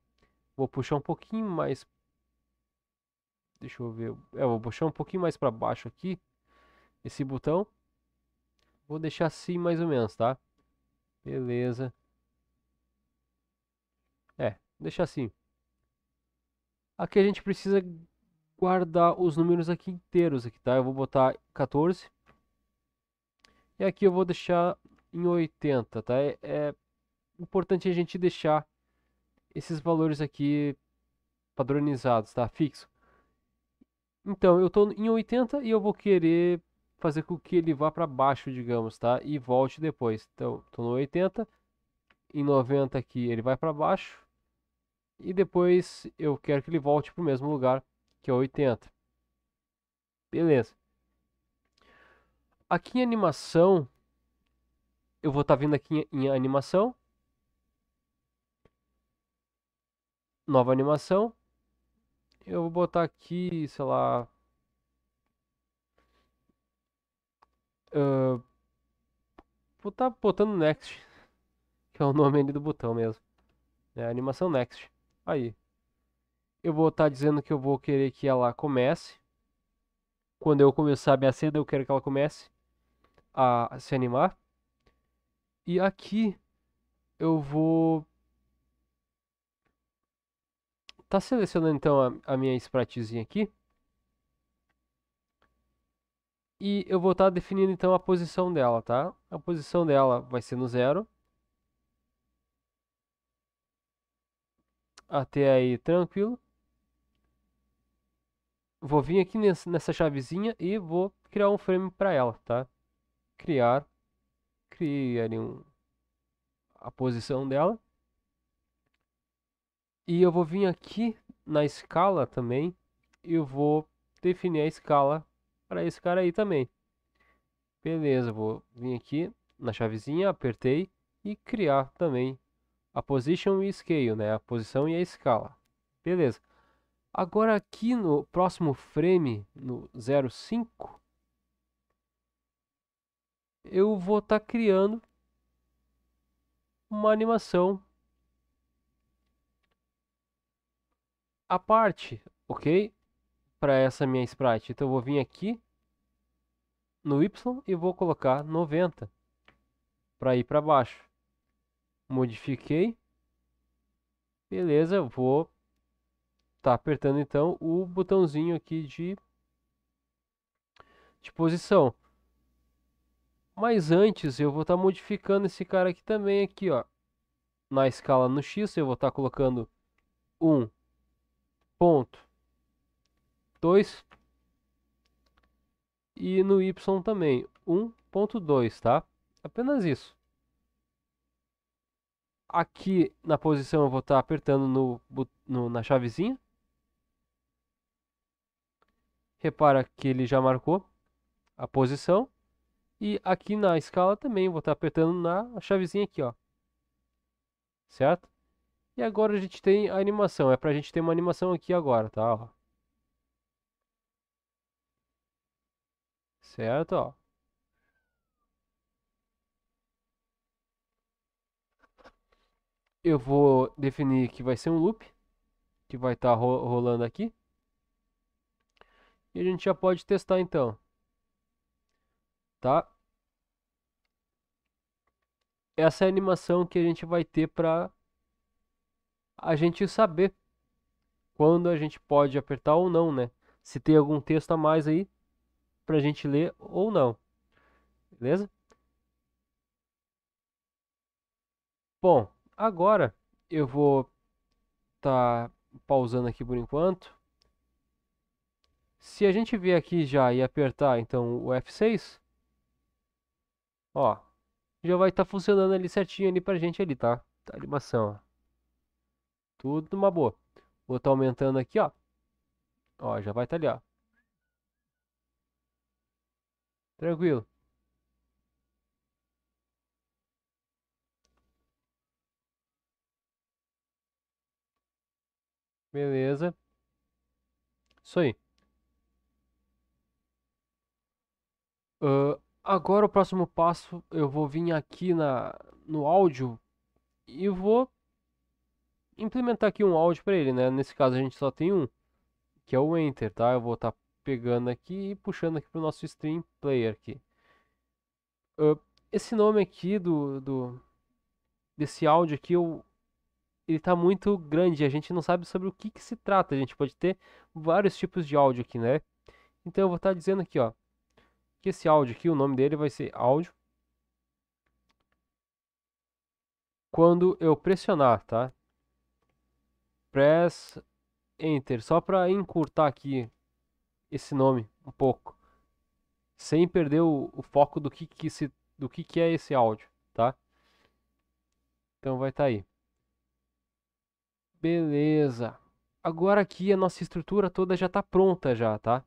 Vou puxar um pouquinho mais. Deixa eu ver. É, vou puxar um pouquinho mais para baixo aqui. Esse botão. Vou deixar assim mais ou menos, tá? Beleza. É, deixar assim. Aqui a gente precisa guardar os números aqui inteiros aqui, tá? Eu vou botar 14. E aqui eu vou deixar em 80, tá? É, é importante a gente deixar esses valores aqui padronizados, tá? Fixo. Então, eu estou em 80 e eu vou querer fazer com que ele vá para baixo, digamos, tá? E volte depois. Então, tô no 80. Em 90 aqui ele vai para baixo. E depois eu quero que ele volte para o mesmo lugar, que é 80. Beleza. Aqui em animação, eu vou estar tá vindo aqui em animação. Nova animação. Eu vou botar aqui, sei lá, Ah, vou estar tá botando Next, que é o nome ali do botão mesmo. É, animação Next. Aí. Eu vou estar tá dizendo que eu vou querer que ela comece. Quando eu começar a minha cena, eu quero que ela comece a, se animar. E aqui eu vou tá selecionando então a, a minha spritezinha aqui. E eu vou estar definindo então a posição dela, tá? A posição dela vai ser no zero. Até aí, tranquilo. Vou vir aqui nessa chavezinha e vou criar um frame para ela, tá? Criar. Criar um, a posição dela. E eu vou vir aqui na escala também. Eu vou definir a escala para esse cara aí também. Beleza, vou vir aqui na chavezinha, apertei e criar também a position e scale, né? A posição e a escala. Beleza. Agora aqui no próximo frame, no 05, eu vou estar tá criando uma animação a parte, ok? para essa minha sprite. Então eu vou vir aqui no Y e vou colocar 90 para ir para baixo. Modifiquei. Beleza, vou tá apertando então o botãozinho aqui de, de posição. Mas antes eu vou estar tá modificando esse cara aqui também aqui, ó. Na escala no X eu vou estar tá colocando 1 ponto 2. E no y também, 1.2, tá? Apenas isso. Aqui na posição eu vou estar apertando no, no, na chavezinha. Repara que ele já marcou a posição. E aqui na escala também vou estar apertando na chavezinha aqui, ó. Certo? E agora a gente tem a animação. É pra gente ter uma animação aqui agora, tá? Ó. certo? Eu vou definir que vai ser um loop, que vai estar tá ro rolando aqui. E a gente já pode testar então. Tá? Essa é a animação que a gente vai ter para a gente saber quando a gente pode apertar ou não, né? Se tem algum texto a mais aí, pra gente ler ou não. Beleza? Bom, agora eu vou tá pausando aqui por enquanto. Se a gente vier aqui já e apertar então o F6, ó, já vai estar tá funcionando ali certinho ali pra gente ali, tá? A tá animação, ó. Tudo numa boa. Vou estar tá aumentando aqui, ó. Ó, já vai estar tá ali, ó. Tranquilo. Beleza. Isso aí. Uh, agora o próximo passo eu vou vir aqui na, no áudio e vou implementar aqui um áudio para ele, né? Nesse caso a gente só tem um, que é o enter, tá? Eu vou estar tá pegando aqui e puxando aqui para o nosso stream player aqui. Uh, esse nome aqui do, do desse áudio aqui, eu, ele está muito grande. A gente não sabe sobre o que, que, se trata. A gente pode ter vários tipos de áudio aqui, né? Então eu vou estar tá dizendo aqui, ó, que esse áudio aqui, o nome dele vai ser áudio. Quando eu pressionar, tá? Press Enter, só para encurtar aqui esse nome um pouco, sem perder o, o foco do que que se, do que que é esse áudio, tá? Então vai estar tá aí. Beleza. Agora aqui a nossa estrutura toda já está pronta já, tá?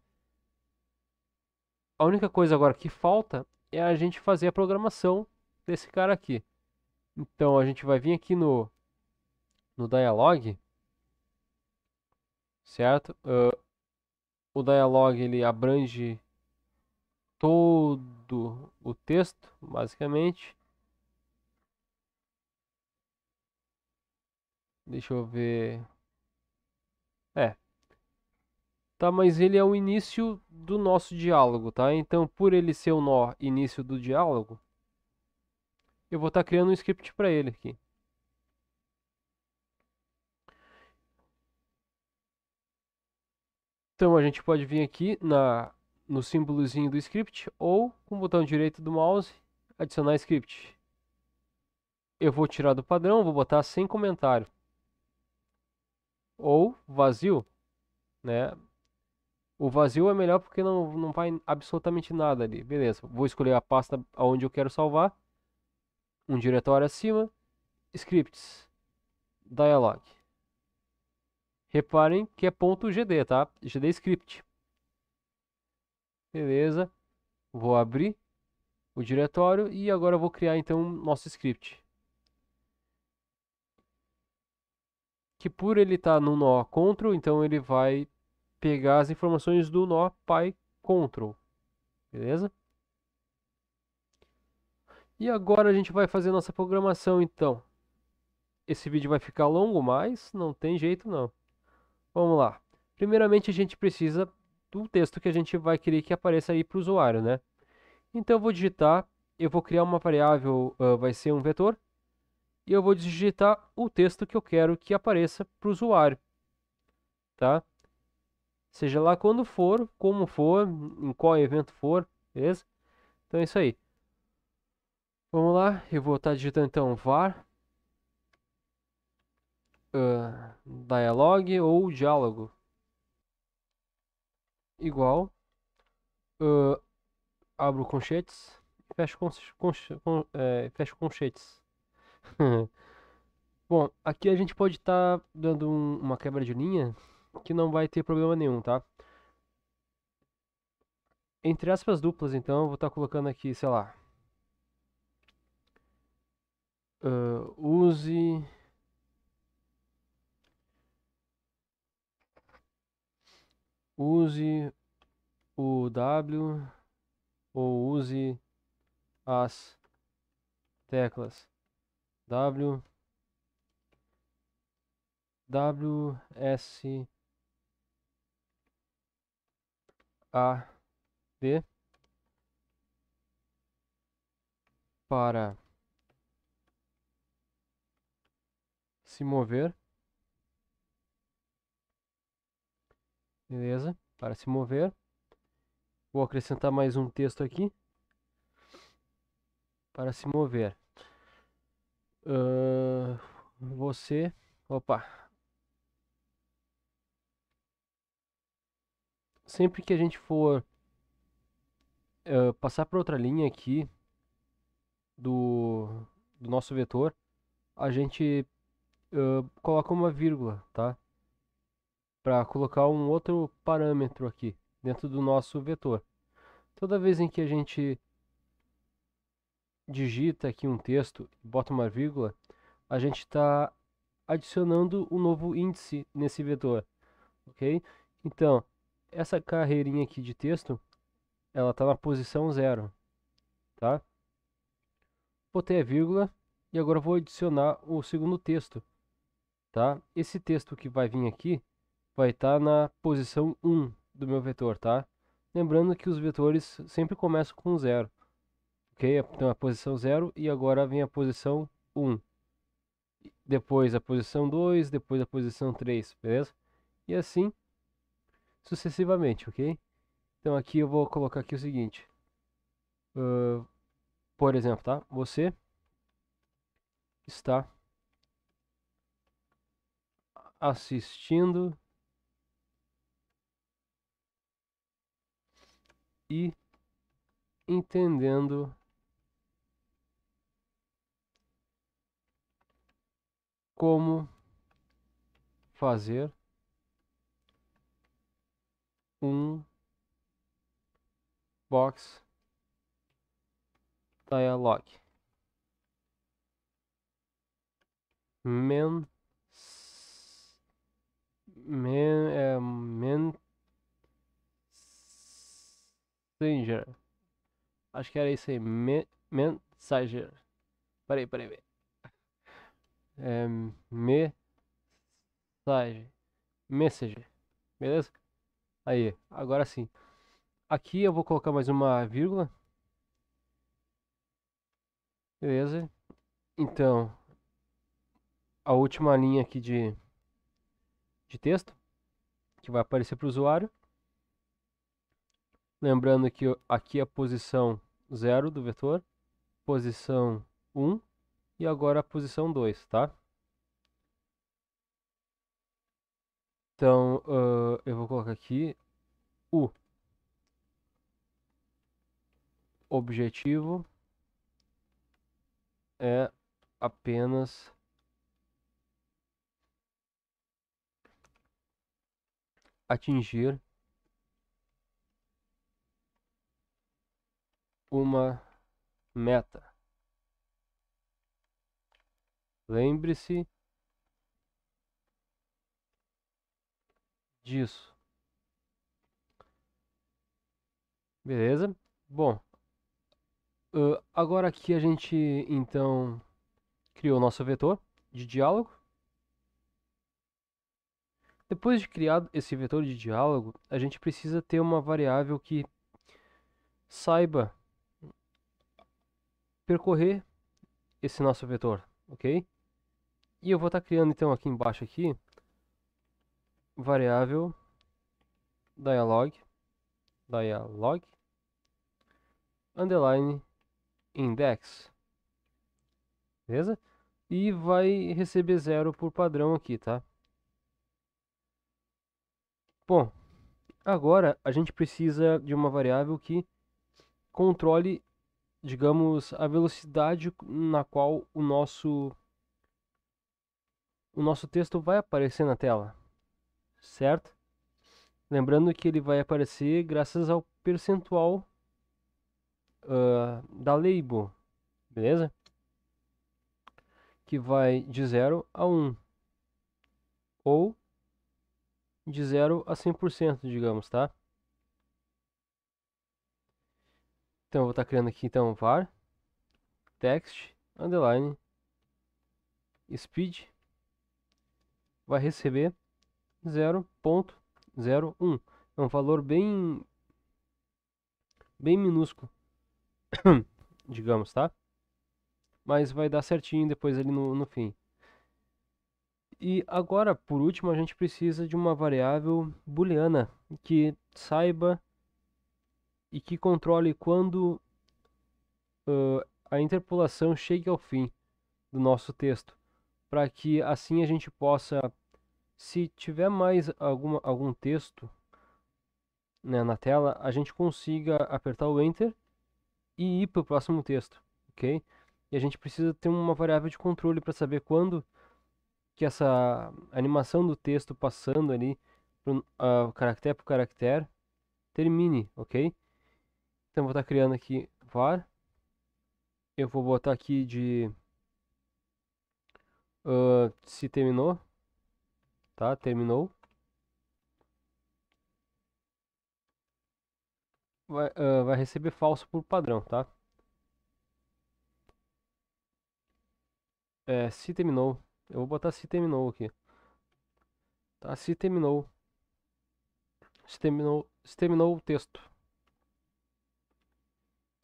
A única coisa agora que falta é a gente fazer a programação desse cara aqui. Então a gente vai vir aqui no no dialog, certo? Uh, o dialogue ele abrange todo o texto, basicamente. Deixa eu ver. É. Tá, mas ele é o início do nosso diálogo, tá? Então, por ele ser o nó início do diálogo, eu vou estar tá criando um script para ele aqui. Então a gente pode vir aqui na, no símbolozinho do script ou com o botão direito do mouse, adicionar script. Eu vou tirar do padrão, vou botar sem comentário. Ou vazio, né? O vazio é melhor porque não, não vai absolutamente nada ali. Beleza, vou escolher a pasta onde eu quero salvar. Um diretório acima. Scripts. Dialog. Reparem que é ponto .gd, tá? GD script. Beleza. Vou abrir o diretório e agora vou criar então nosso script. Que por ele estar tá no nó control, então ele vai pegar as informações do nó pai control. Beleza? E agora a gente vai fazer nossa programação então. Esse vídeo vai ficar longo, mas não tem jeito não. Vamos lá. Primeiramente, a gente precisa do texto que a gente vai querer que apareça aí para o usuário, né? Então, eu vou digitar, eu vou criar uma variável, uh, vai ser um vetor, e eu vou digitar o texto que eu quero que apareça para o usuário, tá? Seja lá quando for, como for, em qual evento for, beleza? Então é isso aí. Vamos lá, eu vou estar tá digitando então var uh, dialogue ou diálogo igual uh, abro conchetes e fecho, con, é, fecho conchetes bom aqui a gente pode estar tá dando um, uma quebra de linha que não vai ter problema nenhum tá entre aspas duplas então vou estar tá colocando aqui sei lá uh, use use o W ou use as teclas W W S A D para se mover Beleza? Para se mover. Vou acrescentar mais um texto aqui. Para se mover. Uh, você. Opa! Sempre que a gente for uh, passar para outra linha aqui do, do nosso vetor, a gente uh, coloca uma vírgula, tá? para colocar um outro parâmetro aqui dentro do nosso vetor. Toda vez em que a gente digita aqui um texto e bota uma vírgula, a gente está adicionando um novo índice nesse vetor, ok? Então, essa carreirinha aqui de texto, ela está na posição zero, tá? Botei a vírgula e agora vou adicionar o segundo texto, tá? Esse texto que vai vir aqui, vai estar tá na posição 1 do meu vetor, tá? Lembrando que os vetores sempre começam com 0. Ok? Então a posição 0 e agora vem a posição 1. Depois a posição 2, depois a posição 3, beleza? E assim sucessivamente, ok? Então aqui eu vou colocar aqui o seguinte. Uh, por exemplo, tá? Você está assistindo e entendendo como fazer um box dialog men men é, Messenger. Acho que era isso aí. Me Messenger. Peraí, peraí. peraí. É, mensagem. Messenger. Beleza? Aí, agora sim. Aqui eu vou colocar mais uma vírgula. Beleza? Então, a última linha aqui de, de texto que vai aparecer para o usuário. Lembrando que aqui é a posição 0 do vetor, posição 1 e agora a posição 2, tá? Então, uh, eu vou colocar aqui o objetivo é apenas atingir uma meta. Lembre-se disso. Beleza? Bom, uh, agora aqui a gente então criou nosso vetor de diálogo. Depois de criado esse vetor de diálogo, a gente precisa ter uma variável que saiba percorrer esse nosso vetor, ok? E eu vou estar tá criando então aqui embaixo aqui variável dialog dialog underline index, beleza? E vai receber zero por padrão aqui, tá? Bom, agora a gente precisa de uma variável que controle digamos, a velocidade na qual o nosso o nosso texto vai aparecer na tela, certo? Lembrando que ele vai aparecer graças ao percentual uh, da label, beleza? Que vai de 0 a 1, ou de 0 a 100%, digamos, tá? Então eu vou estar tá criando aqui então var text underline speed vai receber 0.01. É um valor bem bem minúsculo, digamos, tá? Mas vai dar certinho depois ali no, no fim. E agora, por último, a gente precisa de uma variável booleana que saiba e que controle quando uh, a interpolação chegue ao fim do nosso texto, para que assim a gente possa, se tiver mais alguma, algum texto né, na tela, a gente consiga apertar o Enter e ir para o próximo texto, ok? E a gente precisa ter uma variável de controle para saber quando que essa animação do texto passando ali pro, uh, caractere por caractere termine, ok? Então vou estar criando aqui var. Eu vou botar aqui de uh, se terminou, tá? Terminou. Vai, uh, vai receber falso por padrão, tá? É, se terminou. Eu vou botar se terminou aqui. Tá? Se terminou. Se terminou, se terminou o texto.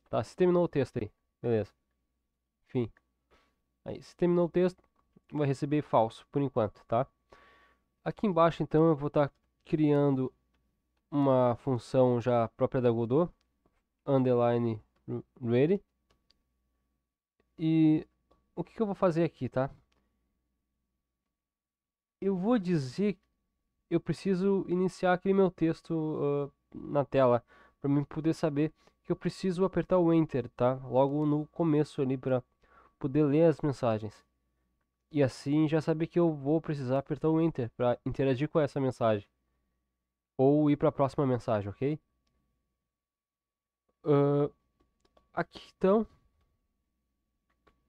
Tá, se terminou o texto aí. Beleza. Enfim, Aí, se terminou o texto, vai receber falso por enquanto, tá? Aqui embaixo, então, eu vou estar tá criando uma função já própria da Godot, underline ready. E o que, que eu vou fazer aqui, tá? Eu vou dizer eu preciso iniciar aquele meu texto uh, na tela para mim poder saber que eu preciso apertar o Enter, tá? Logo no começo ali para poder ler as mensagens. E assim já saber que eu vou precisar apertar o Enter para interagir com essa mensagem. Ou ir para a próxima mensagem, ok? Uh, aqui então,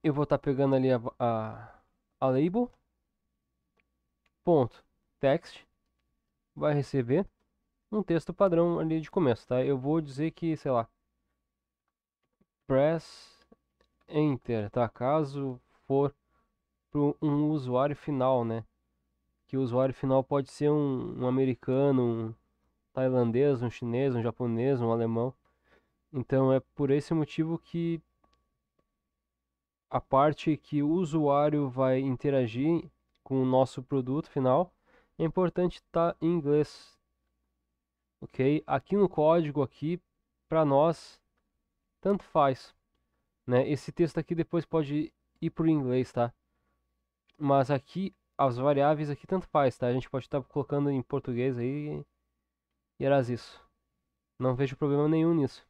eu vou estar tá pegando ali a, a, a label. Ponto. Text. Vai receber um texto padrão ali de começo, tá? Eu vou dizer que, sei lá, press enter, tá? Caso for para um usuário final, né? Que o usuário final pode ser um, um americano, um tailandês, um chinês, um japonês, um alemão. Então é por esse motivo que a parte que o usuário vai interagir com o nosso produto final é importante estar tá em inglês. OK? Aqui no código aqui para nós tanto faz. Né? Esse texto aqui depois pode ir para o inglês, tá? Mas aqui, as variáveis aqui tanto faz, tá? A gente pode estar tá colocando em português aí e era isso. Não vejo problema nenhum nisso.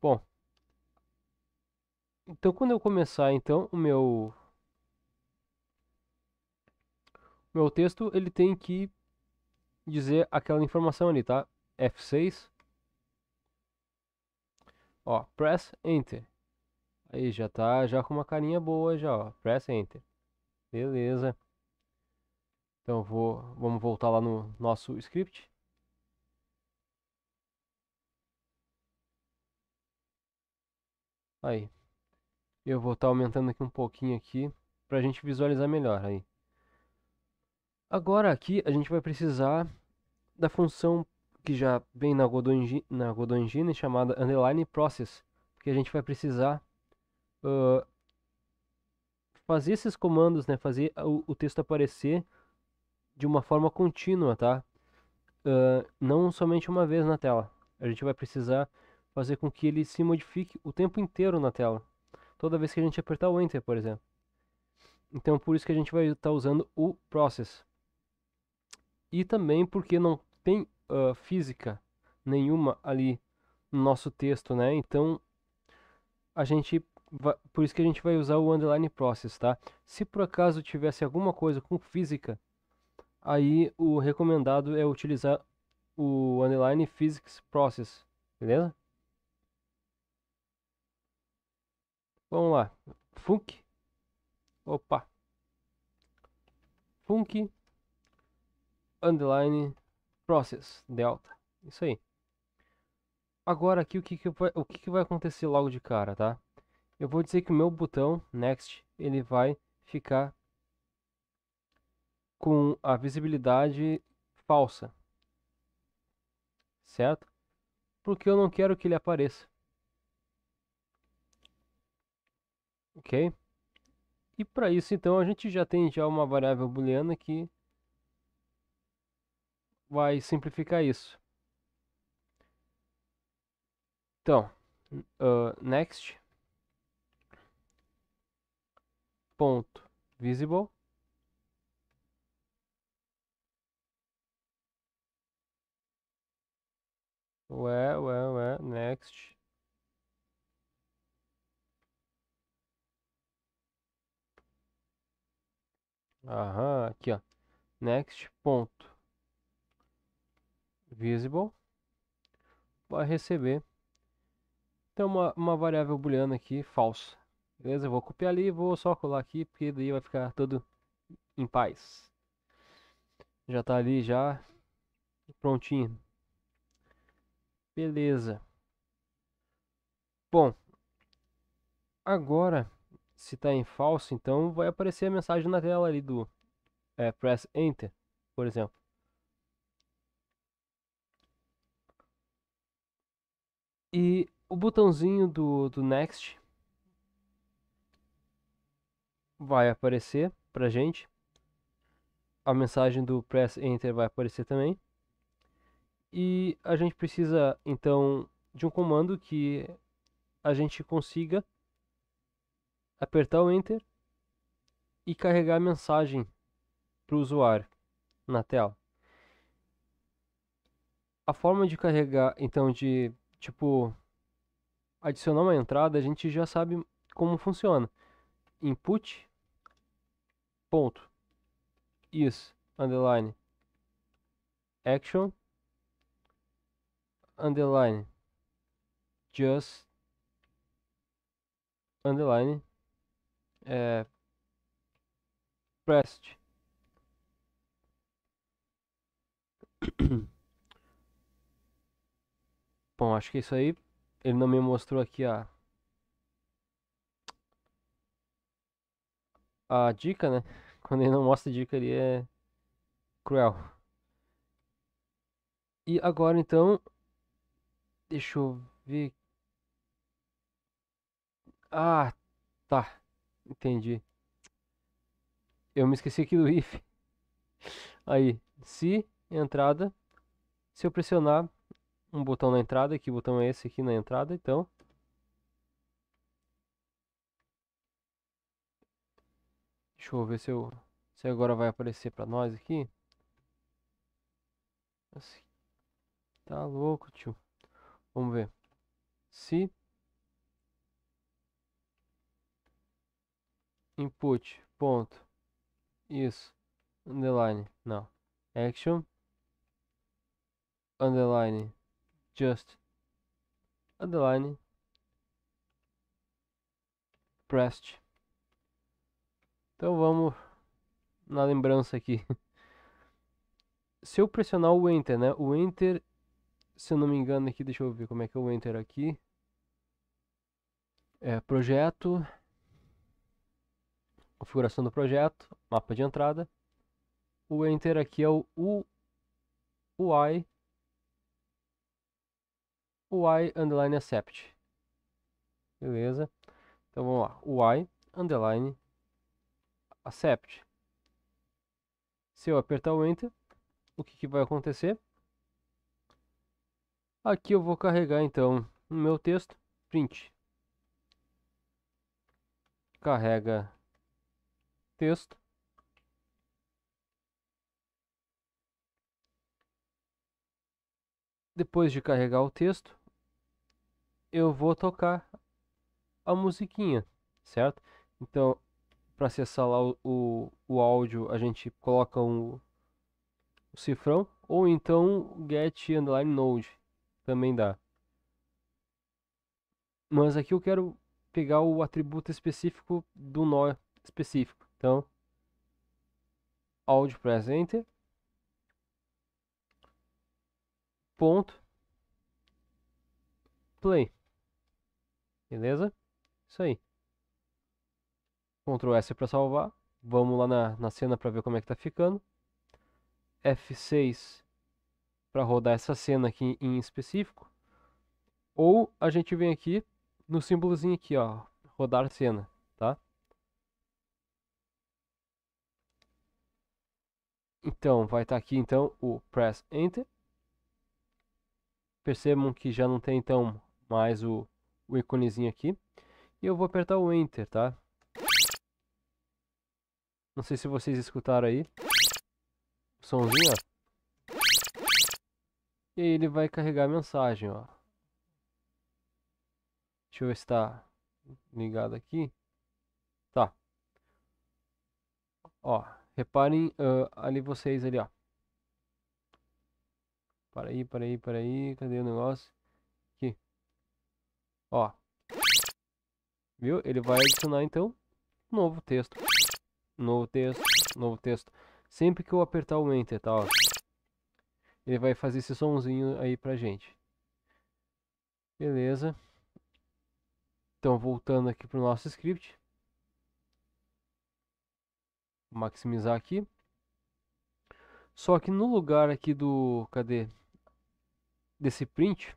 Bom. Então quando eu começar então o meu meu texto, ele tem que dizer aquela informação ali, tá? F6 Ó, press enter. Aí já tá já com uma carinha boa já, ó. Press enter. Beleza. Então vou, vamos voltar lá no nosso script. Aí. Eu vou estar tá aumentando aqui um pouquinho aqui pra gente visualizar melhor aí. Agora aqui a gente vai precisar da função que já vem na Godot Engine, na Godot Engine chamada Underline Process, porque a gente vai precisar uh, fazer esses comandos, né, fazer o, o, texto aparecer de uma forma contínua, tá? Uh, não somente uma vez na tela. A gente vai precisar fazer com que ele se modifique o tempo inteiro na tela, toda vez que a gente apertar o Enter, por exemplo. Então, por isso que a gente vai estar tá usando o Process. E também porque não tem uh, física nenhuma ali no nosso texto, né? Então, a gente por isso que a gente vai usar o underline process, tá? Se por acaso tivesse alguma coisa com física, aí o recomendado é utilizar o underline physics process, beleza? Vamos lá. Func. Opa. Func. Underline process delta. Isso aí. Agora aqui o que, que, vai, o que, que vai acontecer logo de cara, tá? Eu vou dizer que o meu botão next, ele vai ficar com a visibilidade falsa. Certo? Porque eu não quero que ele apareça. Ok? E para isso, então, a gente já tem já uma variável booleana que vai simplificar isso. Então, uh, next ponto visible ué, ué, ué, next aham, aqui ó next ponto visible vai receber então uma, uma variável booleana aqui falsa. Beleza? Eu vou copiar ali vou só colar aqui, porque daí vai ficar tudo em paz. Já tá ali já prontinho. Beleza. Bom, agora se tá em falso, então vai aparecer a mensagem na tela ali do é, press enter, por exemplo. E o botãozinho do, do Next vai aparecer pra gente. A mensagem do Press Enter vai aparecer também. E a gente precisa, então, de um comando que a gente consiga apertar o Enter e carregar a mensagem para o usuário na tela. A forma de carregar, então, de tipo, adicionar uma entrada, a gente já sabe como funciona. Input, ponto, is, underline, action, underline, just, underline, é, pressed. Bom, acho que isso aí. Ele não me mostrou aqui a. A dica, né? Quando ele não mostra a dica, ele é cruel. E agora então. Deixa eu ver. Ah, tá. Entendi. Eu me esqueci aqui do if. Aí, se entrada, se eu pressionar um botão na entrada, que botão é esse aqui na entrada, então. Deixa eu ver se eu se agora vai aparecer para nós aqui. Assim. tá louco, tio. Vamos ver. Se input ponto isso underline não action underline just underline pressed. Então vamos na lembrança aqui. Se eu pressionar o enter, né? O enter, se eu não me engano aqui, deixa eu ver como é que é o enter aqui. É, projeto, configuração do projeto, mapa de entrada. O enter aqui é o UI o y underline accept. Beleza? Então vamos lá. O y underline accept. Se eu apertar o enter, o que, que vai acontecer? Aqui eu vou carregar então o meu texto, print. Carrega texto. Depois de carregar o texto, eu vou tocar a musiquinha, certo? Então, para acessar lá o, o, o, áudio, a gente coloca um, um cifrão ou então get underline node também dá. Mas aqui eu quero pegar o atributo específico do nó específico. Então, áudio press Ponto. Play. Beleza? Isso aí. Ctrl S para salvar. Vamos lá na, na cena para ver como é que tá ficando. F6 para rodar essa cena aqui em específico. Ou a gente vem aqui no símbolozinho aqui, ó, rodar cena, tá? Então, vai estar tá aqui então o press enter. Percebam que já não tem então mais o o íconezinho aqui. E eu vou apertar o Enter, tá? Não sei se vocês escutaram aí. O somzinho, ó. E aí ele vai carregar a mensagem, ó. Deixa eu ver se tá ligado aqui. Tá. Ó, reparem uh, ali vocês ali, ó. Para aí, para aí, para aí. Cadê o negócio? Ó. Viu? Ele vai adicionar, então, novo texto. Novo texto, novo texto. Sempre que eu apertar o Enter, tá? Ó, ele vai fazer esse somzinho aí pra gente. Beleza. Então, voltando aqui pro nosso script. Maximizar aqui. Só que no lugar aqui do... Cadê? Desse print,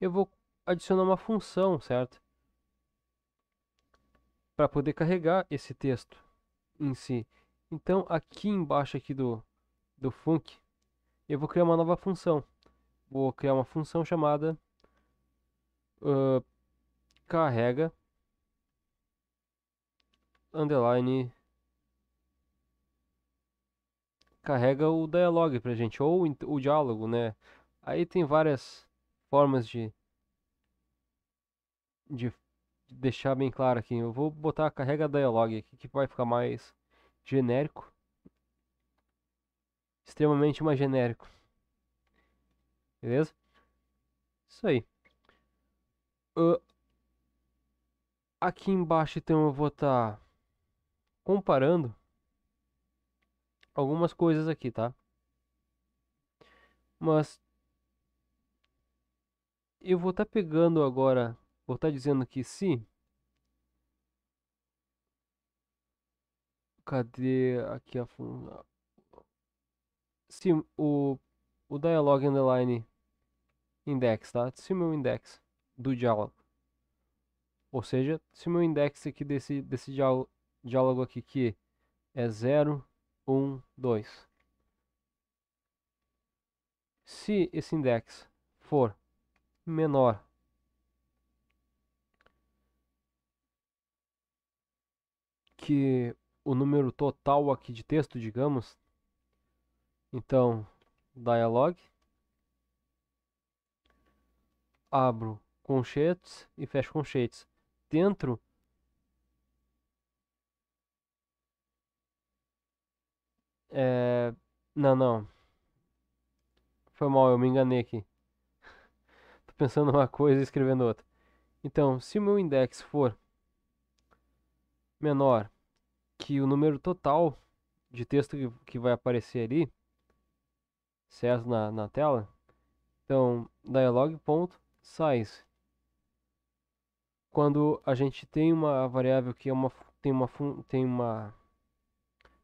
eu vou adicionar uma função, certo? Para poder carregar esse texto em si. Então, aqui embaixo aqui do, do func, eu vou criar uma nova função. Vou criar uma função chamada uh, carrega underline carrega o dialog pra gente, ou o diálogo, né? Aí tem várias formas de de deixar bem claro aqui. Eu vou botar a carrega dialog aqui que vai ficar mais genérico. Extremamente mais genérico. Beleza? Isso aí. Uh, aqui embaixo então eu vou estar tá comparando algumas coisas aqui, tá? Mas eu vou estar tá pegando agora vou estar tá dizendo que se. Cadê aqui a. Se o, o dialog underline index, tá? Se meu index do diálogo. Ou seja, se meu index aqui desse, desse diálogo, diálogo aqui que é 0, 1, 2. Se esse index for menor que o número total aqui de texto, digamos. Então, dialog. Abro conchetes e fecho conchetes. Dentro É... Não, não. Foi mal, eu me enganei aqui. Tô pensando uma coisa e escrevendo outra. Então, se o meu index for menor que o número total de texto que vai aparecer ali, certo? Na, na tela. Então, dialog.size. Quando a gente tem uma variável que é uma, tem, uma, tem uma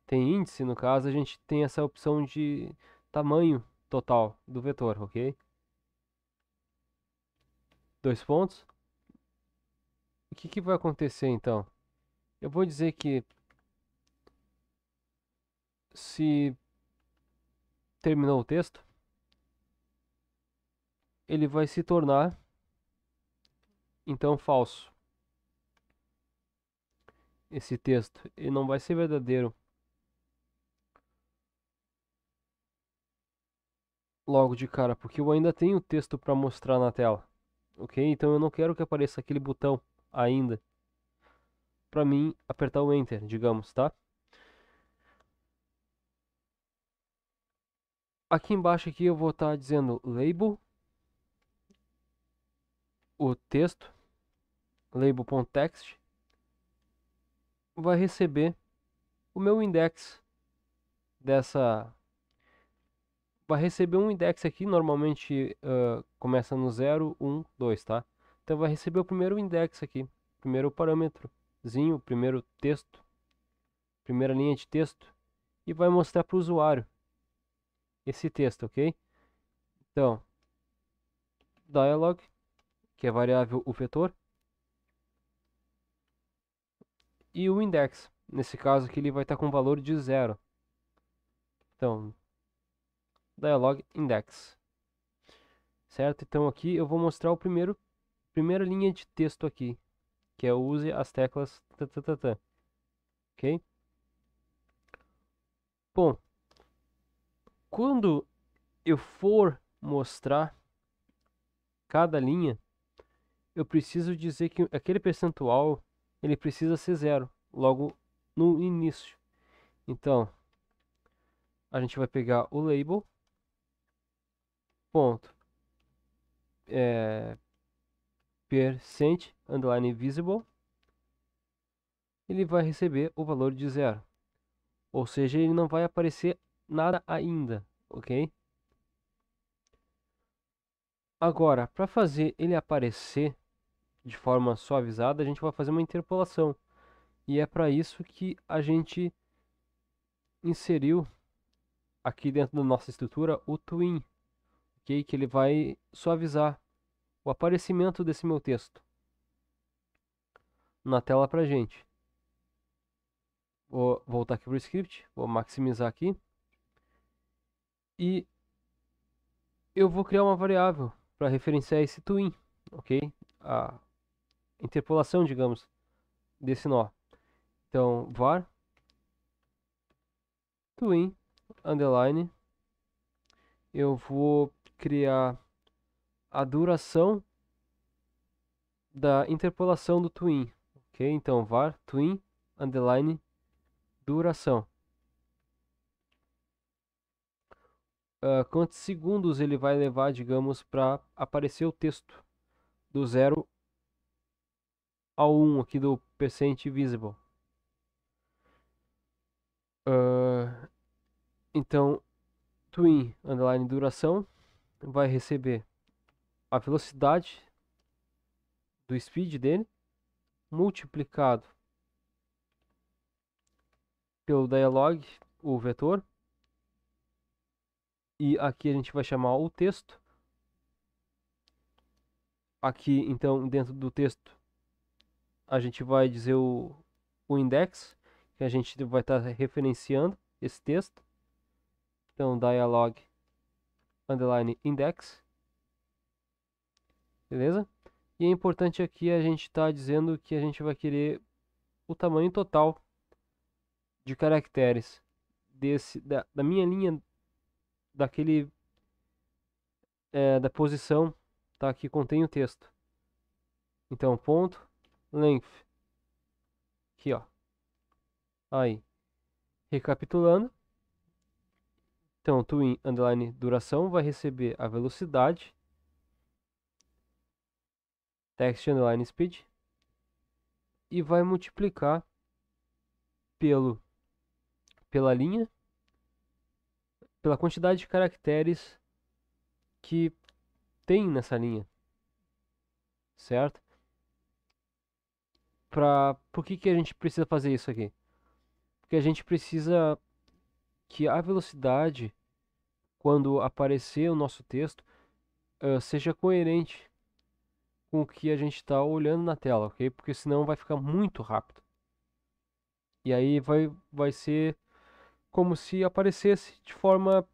tem índice, no caso, a gente tem essa opção de tamanho total do vetor, ok? Dois pontos. O que, que vai acontecer então? Eu vou dizer que se terminou o texto, ele vai se tornar então falso. Esse texto ele não vai ser verdadeiro. Logo de cara, porque eu ainda tenho o texto para mostrar na tela. OK? Então eu não quero que apareça aquele botão ainda. Para mim apertar o enter, digamos, tá? aqui embaixo aqui eu vou estar tá dizendo label o texto label.text vai receber o meu index dessa vai receber um index aqui normalmente uh, começa no 0 1 2 tá então vai receber o primeiro index aqui primeiro parâmetrozinho primeiro texto primeira linha de texto e vai mostrar para o usuário esse texto, ok? Então, dialog, que é variável o vetor, e o index. Nesse caso aqui ele vai estar com valor de zero. Então, dialog index. Certo? Então aqui eu vou mostrar o primeiro primeira linha de texto aqui, que é use as teclas tatatata. OK? Bom, quando eu for mostrar cada linha, eu preciso dizer que aquele percentual ele precisa ser zero logo no início. Então, a gente vai pegar o label ponto é, percent underline visible ele vai receber o valor de zero ou seja ele não vai aparecer nada ainda, ok? Agora, para fazer ele aparecer de forma suavizada, a gente vai fazer uma interpolação. E é para isso que a gente inseriu aqui dentro da nossa estrutura o twin, ok? Que ele vai suavizar o aparecimento desse meu texto na tela para gente. Vou voltar aqui para o script, vou maximizar aqui. E eu vou criar uma variável para referenciar esse twin, ok? A interpolação, digamos, desse nó. Então, var twin underline eu vou criar a duração da interpolação do twin, ok? Então, var twin underline duração. Ah, quantos segundos ele vai levar, digamos, para aparecer o texto do 0 ao 1 um aqui do percent visible. Uh, então, twin underline duração vai receber a velocidade do speed dele multiplicado pelo dialog, o vetor, e aqui a gente vai chamar o texto. Aqui, então, dentro do texto, a gente vai dizer o, o index, que a gente vai estar tá referenciando esse texto. Então, dialog underline index. Beleza? E é importante aqui a gente estar tá dizendo que a gente vai querer o tamanho total de caracteres desse, da, da minha linha daquele é, da posição tá, que contém o texto. Então, ponto, length. Aqui, ó. Aí. Recapitulando. Então, twin underline duração vai receber a velocidade. Text underline speed. E vai multiplicar pelo pela linha pela quantidade de caracteres que tem nessa linha. Certo? Pra, por que, que a gente precisa fazer isso aqui? Porque a gente precisa que a velocidade, quando aparecer o nosso texto, uh, seja coerente com o que a gente está olhando na tela, ok? Porque senão vai ficar muito rápido. E aí vai, vai ser como se aparecesse de forma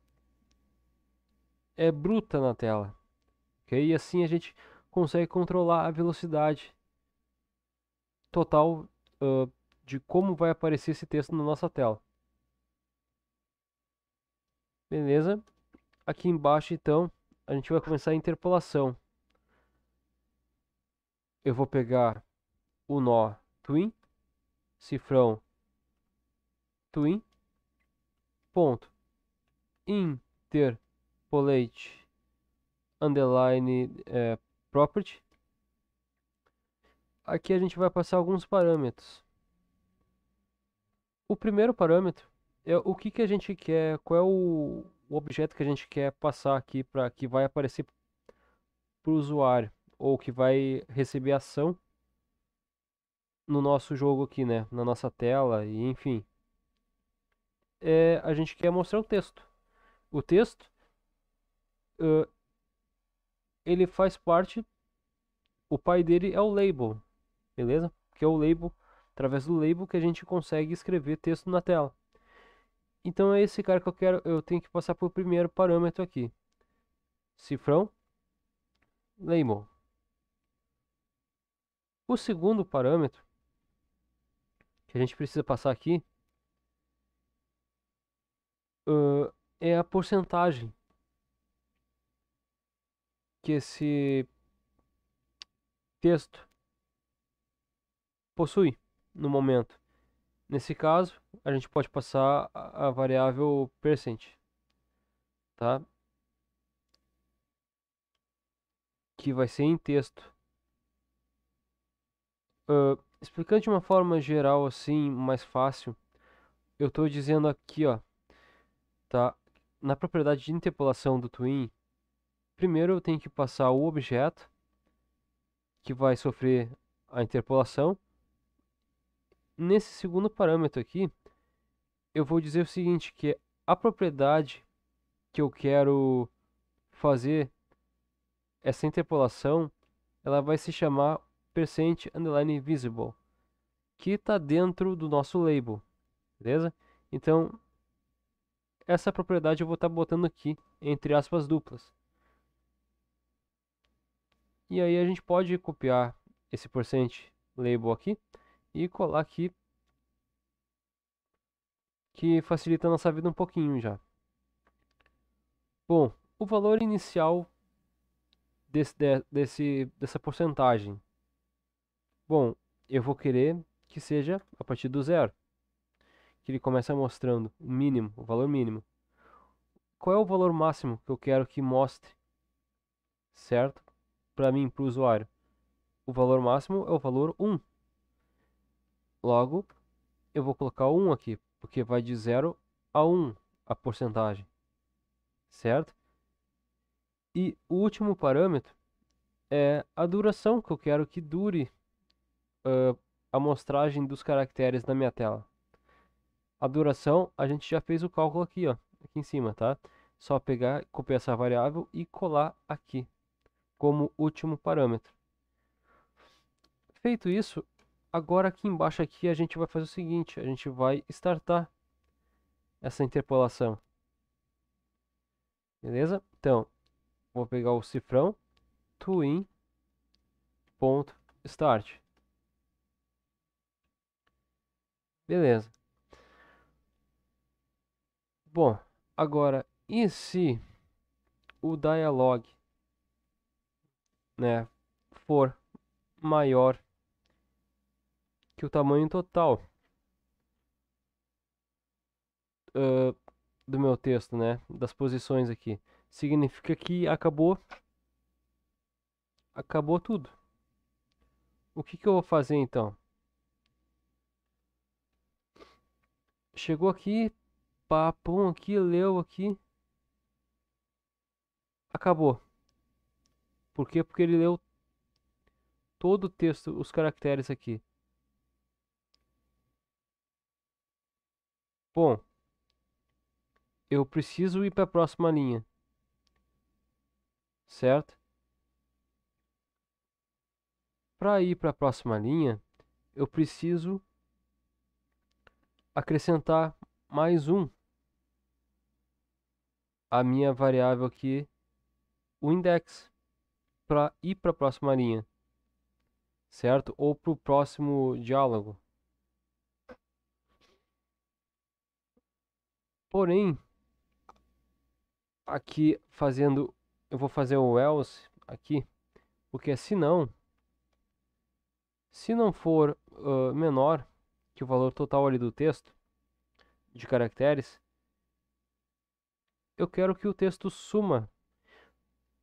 é, bruta na tela. E assim a gente consegue controlar a velocidade total uh, de como vai aparecer esse texto na nossa tela. Beleza? Aqui embaixo então a gente vai começar a interpolação. Eu vou pegar o nó twin, cifrão twin ponto interpolate underline é, property aqui a gente vai passar alguns parâmetros o primeiro parâmetro é o que que a gente quer qual é o, o objeto que a gente quer passar aqui para que vai aparecer para o usuário ou que vai receber ação no nosso jogo aqui, né? Na nossa tela e enfim é, a gente quer mostrar o texto. O texto uh, ele faz parte, o pai dele é o label, beleza? Que é o label, através do label que a gente consegue escrever texto na tela. Então é esse cara que eu quero, eu tenho que passar por o primeiro parâmetro aqui. Cifrão, label. O segundo parâmetro que a gente precisa passar aqui uh, é a porcentagem que esse texto possui no momento. Nesse caso, a gente pode passar a variável percent, tá? Que vai ser em texto. Uh, explicando de uma forma geral, assim, mais fácil, eu estou dizendo aqui, ó, tá? Na propriedade de interpolação do twin, primeiro eu tenho que passar o objeto que vai sofrer a interpolação. Nesse segundo parâmetro aqui, eu vou dizer o seguinte, que é a propriedade que eu quero fazer essa interpolação, ela vai se chamar percent underline visible, que está dentro do nosso label, beleza? Então, essa propriedade eu vou estar tá botando aqui, entre aspas duplas. E aí a gente pode copiar esse percent label aqui e colar aqui, que facilita a nossa vida um pouquinho já. Bom, o valor inicial desse, desse, dessa porcentagem. Bom, eu vou querer que seja a partir do zero que ele começa mostrando o mínimo, o valor mínimo. Qual é o valor máximo que eu quero que mostre? Certo? Para mim, para o usuário. O valor máximo é o valor 1. Logo, eu vou colocar 1 aqui, porque vai de 0 a 1 a porcentagem. Certo? E o último parâmetro é a duração que eu quero que dure uh, a mostragem dos caracteres na minha tela. A duração, a gente já fez o cálculo aqui, ó, aqui em cima, tá? Só pegar, copiar essa variável e colar aqui, como último parâmetro. Feito isso, agora aqui embaixo aqui a gente vai fazer o seguinte, a gente vai startar essa interpolação. Beleza? Então, vou pegar o cifrão, twin.start. Beleza. Bom, agora e se o dialogue né, for maior que o tamanho total uh, do meu texto, né, das posições aqui, significa que acabou acabou tudo. O que, que eu vou fazer então? Chegou aqui, papum aqui, leu aqui. Acabou. Por quê? Porque ele leu todo o texto, os caracteres aqui. Bom, eu preciso ir para a próxima linha. Certo? Para ir para a próxima linha, eu preciso acrescentar mais um a minha variável aqui, o index, para ir para a próxima linha, certo? Ou para o próximo diálogo. Porém, aqui fazendo, eu vou fazer o else aqui, porque se não, se não for uh, menor que o valor total ali do texto, de caracteres, eu quero que o texto suma,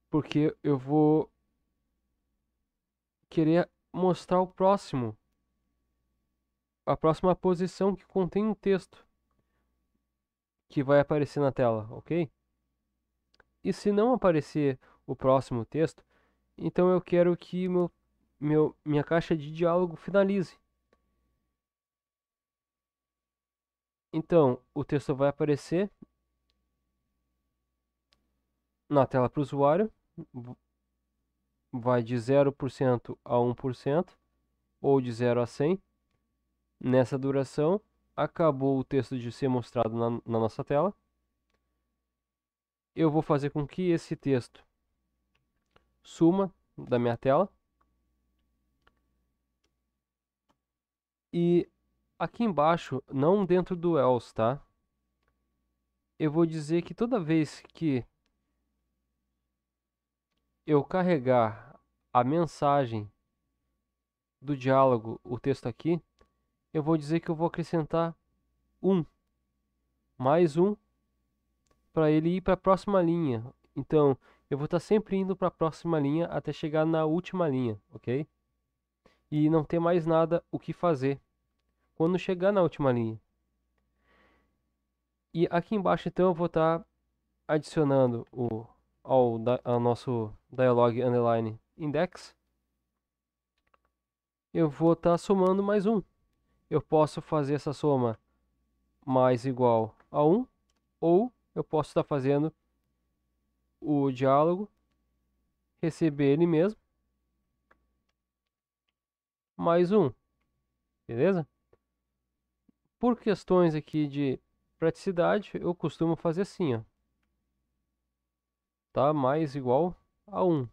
porque eu vou querer mostrar o próximo, a próxima posição que contém um texto que vai aparecer na tela, ok? E se não aparecer o próximo texto, então eu quero que meu, meu, minha caixa de diálogo finalize. Então, o texto vai aparecer na tela para o usuário, vai de 0% a 1%, ou de 0 a 100. Nessa duração, acabou o texto de ser mostrado na, na nossa tela. Eu vou fazer com que esse texto suma da minha tela. E aqui embaixo, não dentro do else, tá? Eu vou dizer que toda vez que eu carregar a mensagem do diálogo, o texto aqui, eu vou dizer que eu vou acrescentar um, mais um, para ele ir para a próxima linha. Então, eu vou estar tá sempre indo para a próxima linha até chegar na última linha, ok? E não ter mais nada o que fazer quando chegar na última linha. E aqui embaixo, então, eu vou estar tá adicionando o ao, ao nosso dialog underline index, eu vou estar tá somando mais um. Eu posso fazer essa soma mais igual a 1, ou eu posso estar tá fazendo o diálogo, receber ele mesmo, mais um, beleza? Por questões aqui de praticidade, eu costumo fazer assim, ó tá mais igual a 1.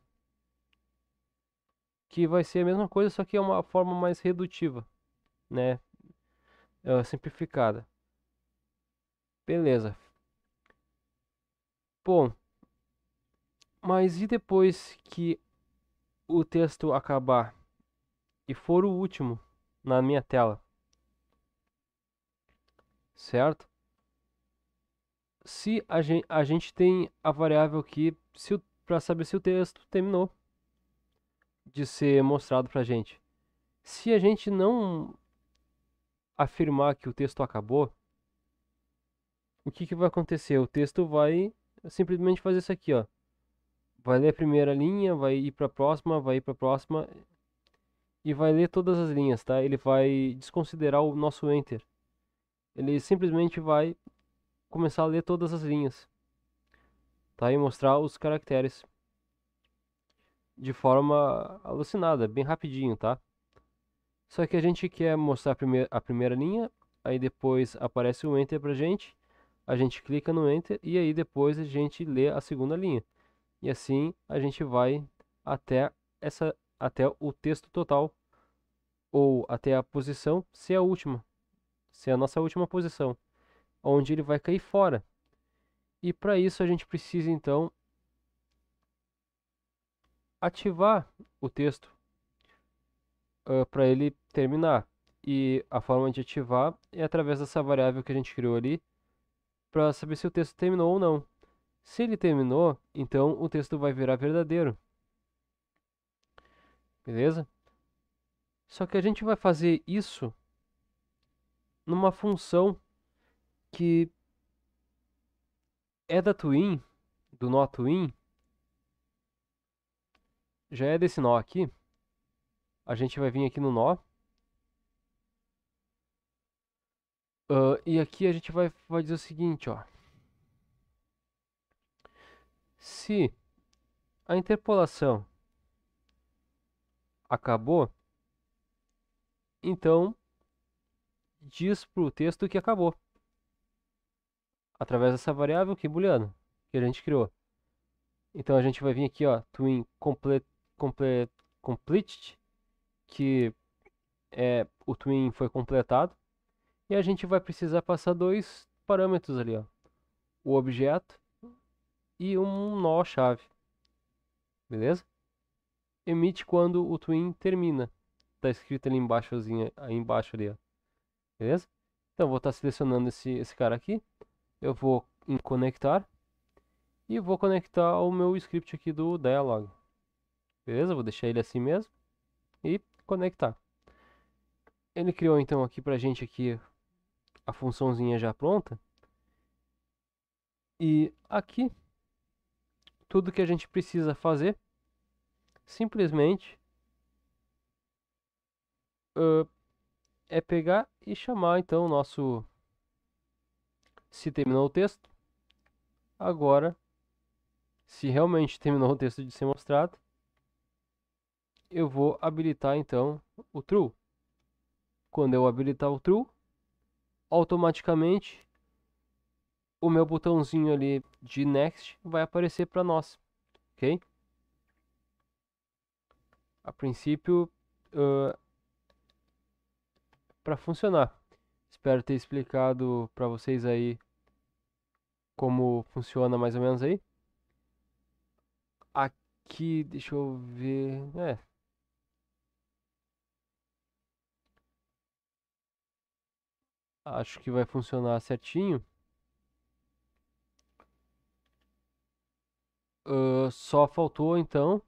Que vai ser a mesma coisa, só que é uma forma mais redutiva, né? É simplificada. Beleza. Bom, mas e depois que o texto acabar e for o último na minha tela? Certo? se a gente, a gente tem a variável aqui para saber se o texto terminou de ser mostrado para a gente. Se a gente não afirmar que o texto acabou, o que, que vai acontecer? O texto vai simplesmente fazer isso aqui, ó. Vai ler a primeira linha, vai ir para a próxima, vai ir para a próxima e vai ler todas as linhas, tá? Ele vai desconsiderar o nosso enter. Ele simplesmente vai começar a ler todas as linhas, tá? E mostrar os caracteres de forma alucinada, bem rapidinho, tá? Só que a gente quer mostrar a primeira, a primeira linha, aí depois aparece o Enter pra gente, a gente clica no Enter e aí depois a gente lê a segunda linha. E assim a gente vai até, essa, até o texto total, ou até a posição, se é a última, se é a nossa última posição onde ele vai cair fora. E para isso a gente precisa então ativar o texto uh, ah, para ele terminar. E a forma de ativar é através dessa variável que a gente criou ali para saber se o texto terminou ou não. Se ele terminou, então o texto vai virar verdadeiro. Beleza? Só que a gente vai fazer isso numa função que é da Twin, do nó Twin, já é desse nó aqui. A gente vai vir aqui no nó. Uh, e aqui a gente vai, vai dizer o seguinte, ó. Se a interpolação acabou, então diz para o texto que acabou através dessa variável que booleana que a gente criou. Então a gente vai vir aqui, ó, twin complete, complete, complete que é, o twin foi completado. E a gente vai precisar passar dois parâmetros ali, ó. O objeto e um nó chave. Beleza? Emite quando o twin termina. Tá escrito ali embaixo, aí embaixo ali, ó. Beleza? Então vou estar tá selecionando esse, esse cara aqui eu vou em conectar e vou conectar o meu script aqui do dialog. Beleza? Vou deixar ele assim mesmo e conectar. Ele criou então aqui pra gente aqui a funçãozinha já pronta. E aqui tudo que a gente precisa fazer simplesmente uh, é pegar e chamar então o nosso se terminou o texto. Agora, se realmente terminou o texto de ser mostrado, eu vou habilitar então o true. Quando eu habilitar o true, automaticamente o meu botãozinho ali de next vai aparecer para nós, ok? A princípio, uh, para funcionar. Espero ter explicado para vocês aí como funciona mais ou menos aí. Aqui, deixa eu ver. É. Acho que vai funcionar certinho. Uh, só faltou então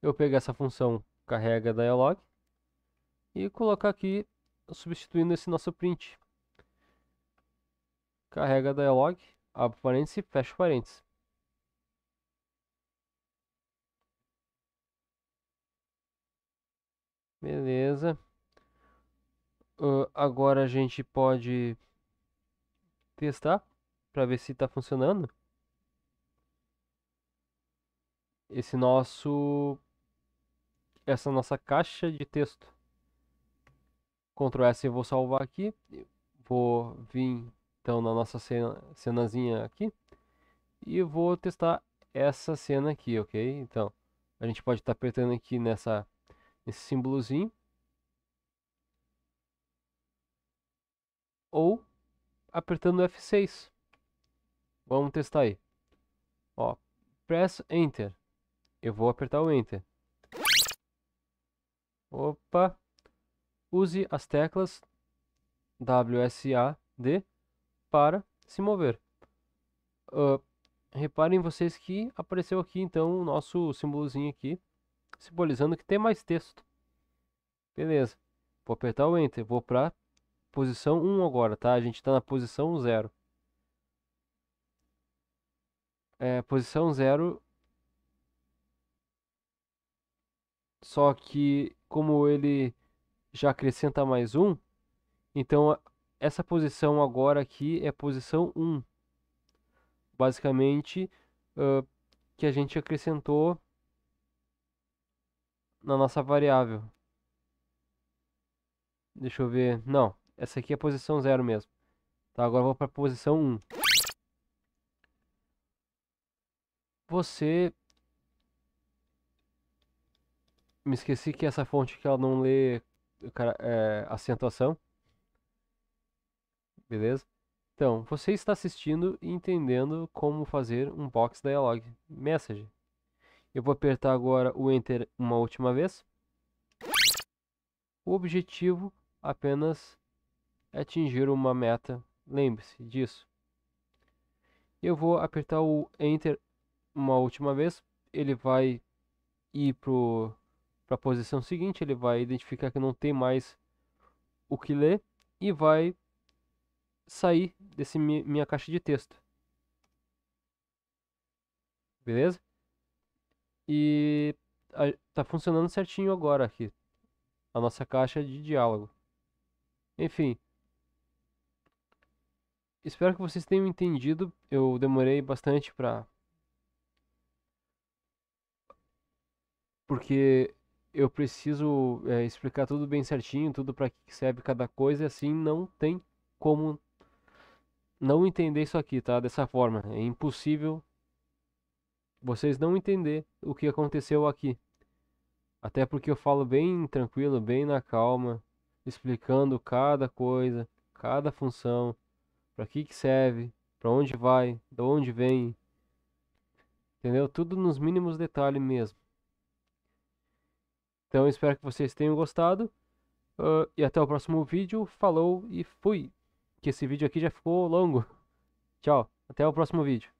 eu pegar essa função carrega dialog e colocar aqui substituindo esse nosso print. Carrega dialog, abre parênteses e fecha parênteses. Beleza. Uh, agora a gente pode testar para ver se está funcionando. Esse nosso essa nossa caixa de texto. Ctrl S eu vou salvar aqui, vou vir então na nossa cena, cenazinha aqui e vou testar essa cena aqui, ok? Então a gente pode estar tá apertando aqui nessa nesse símbolozinho ou apertando F6. Vamos testar aí. Ó, press Enter. Eu vou apertar o Enter. Opa. Use as teclas A D para se mover. Uh, reparem vocês que apareceu aqui então o nosso símbolozinho aqui, simbolizando que tem mais texto. Beleza, vou apertar o Enter, vou para posição 1 agora, tá? A gente está na posição 0. É, posição 0, só que como ele já acrescenta mais um, então essa posição agora aqui é posição 1. Basicamente, uh, que a gente acrescentou na nossa variável. Deixa eu ver. Não, essa aqui é a posição 0 mesmo. Tá, agora vou para a posição 1. Um. Você... Me esqueci que essa fonte que ela não lê é, acentuação beleza? Então, você está assistindo e entendendo como fazer um box dialog message. Eu vou apertar agora o enter uma última vez. O objetivo apenas é atingir uma meta, lembre-se disso. Eu vou apertar o enter uma última vez, ele vai ir para a posição seguinte, ele vai identificar que não tem mais o que ler e vai sair desse minha caixa de texto. Beleza? E tá funcionando certinho agora aqui. A nossa caixa de diálogo. Enfim. Espero que vocês tenham entendido. Eu demorei bastante pra... Porque eu preciso é, explicar tudo bem certinho, tudo para que serve cada coisa, e assim não tem como não entender isso aqui, tá? Dessa forma. É impossível vocês não entender o que aconteceu aqui. Até porque eu falo bem tranquilo, bem na calma, explicando cada coisa, cada função, para que que serve, para onde vai, de onde vem. Entendeu? Tudo nos mínimos detalhes mesmo. Então, espero que vocês tenham gostado. Uh, e até o próximo vídeo. Falou e fui! que esse vídeo aqui já ficou longo. Tchau, até o próximo vídeo.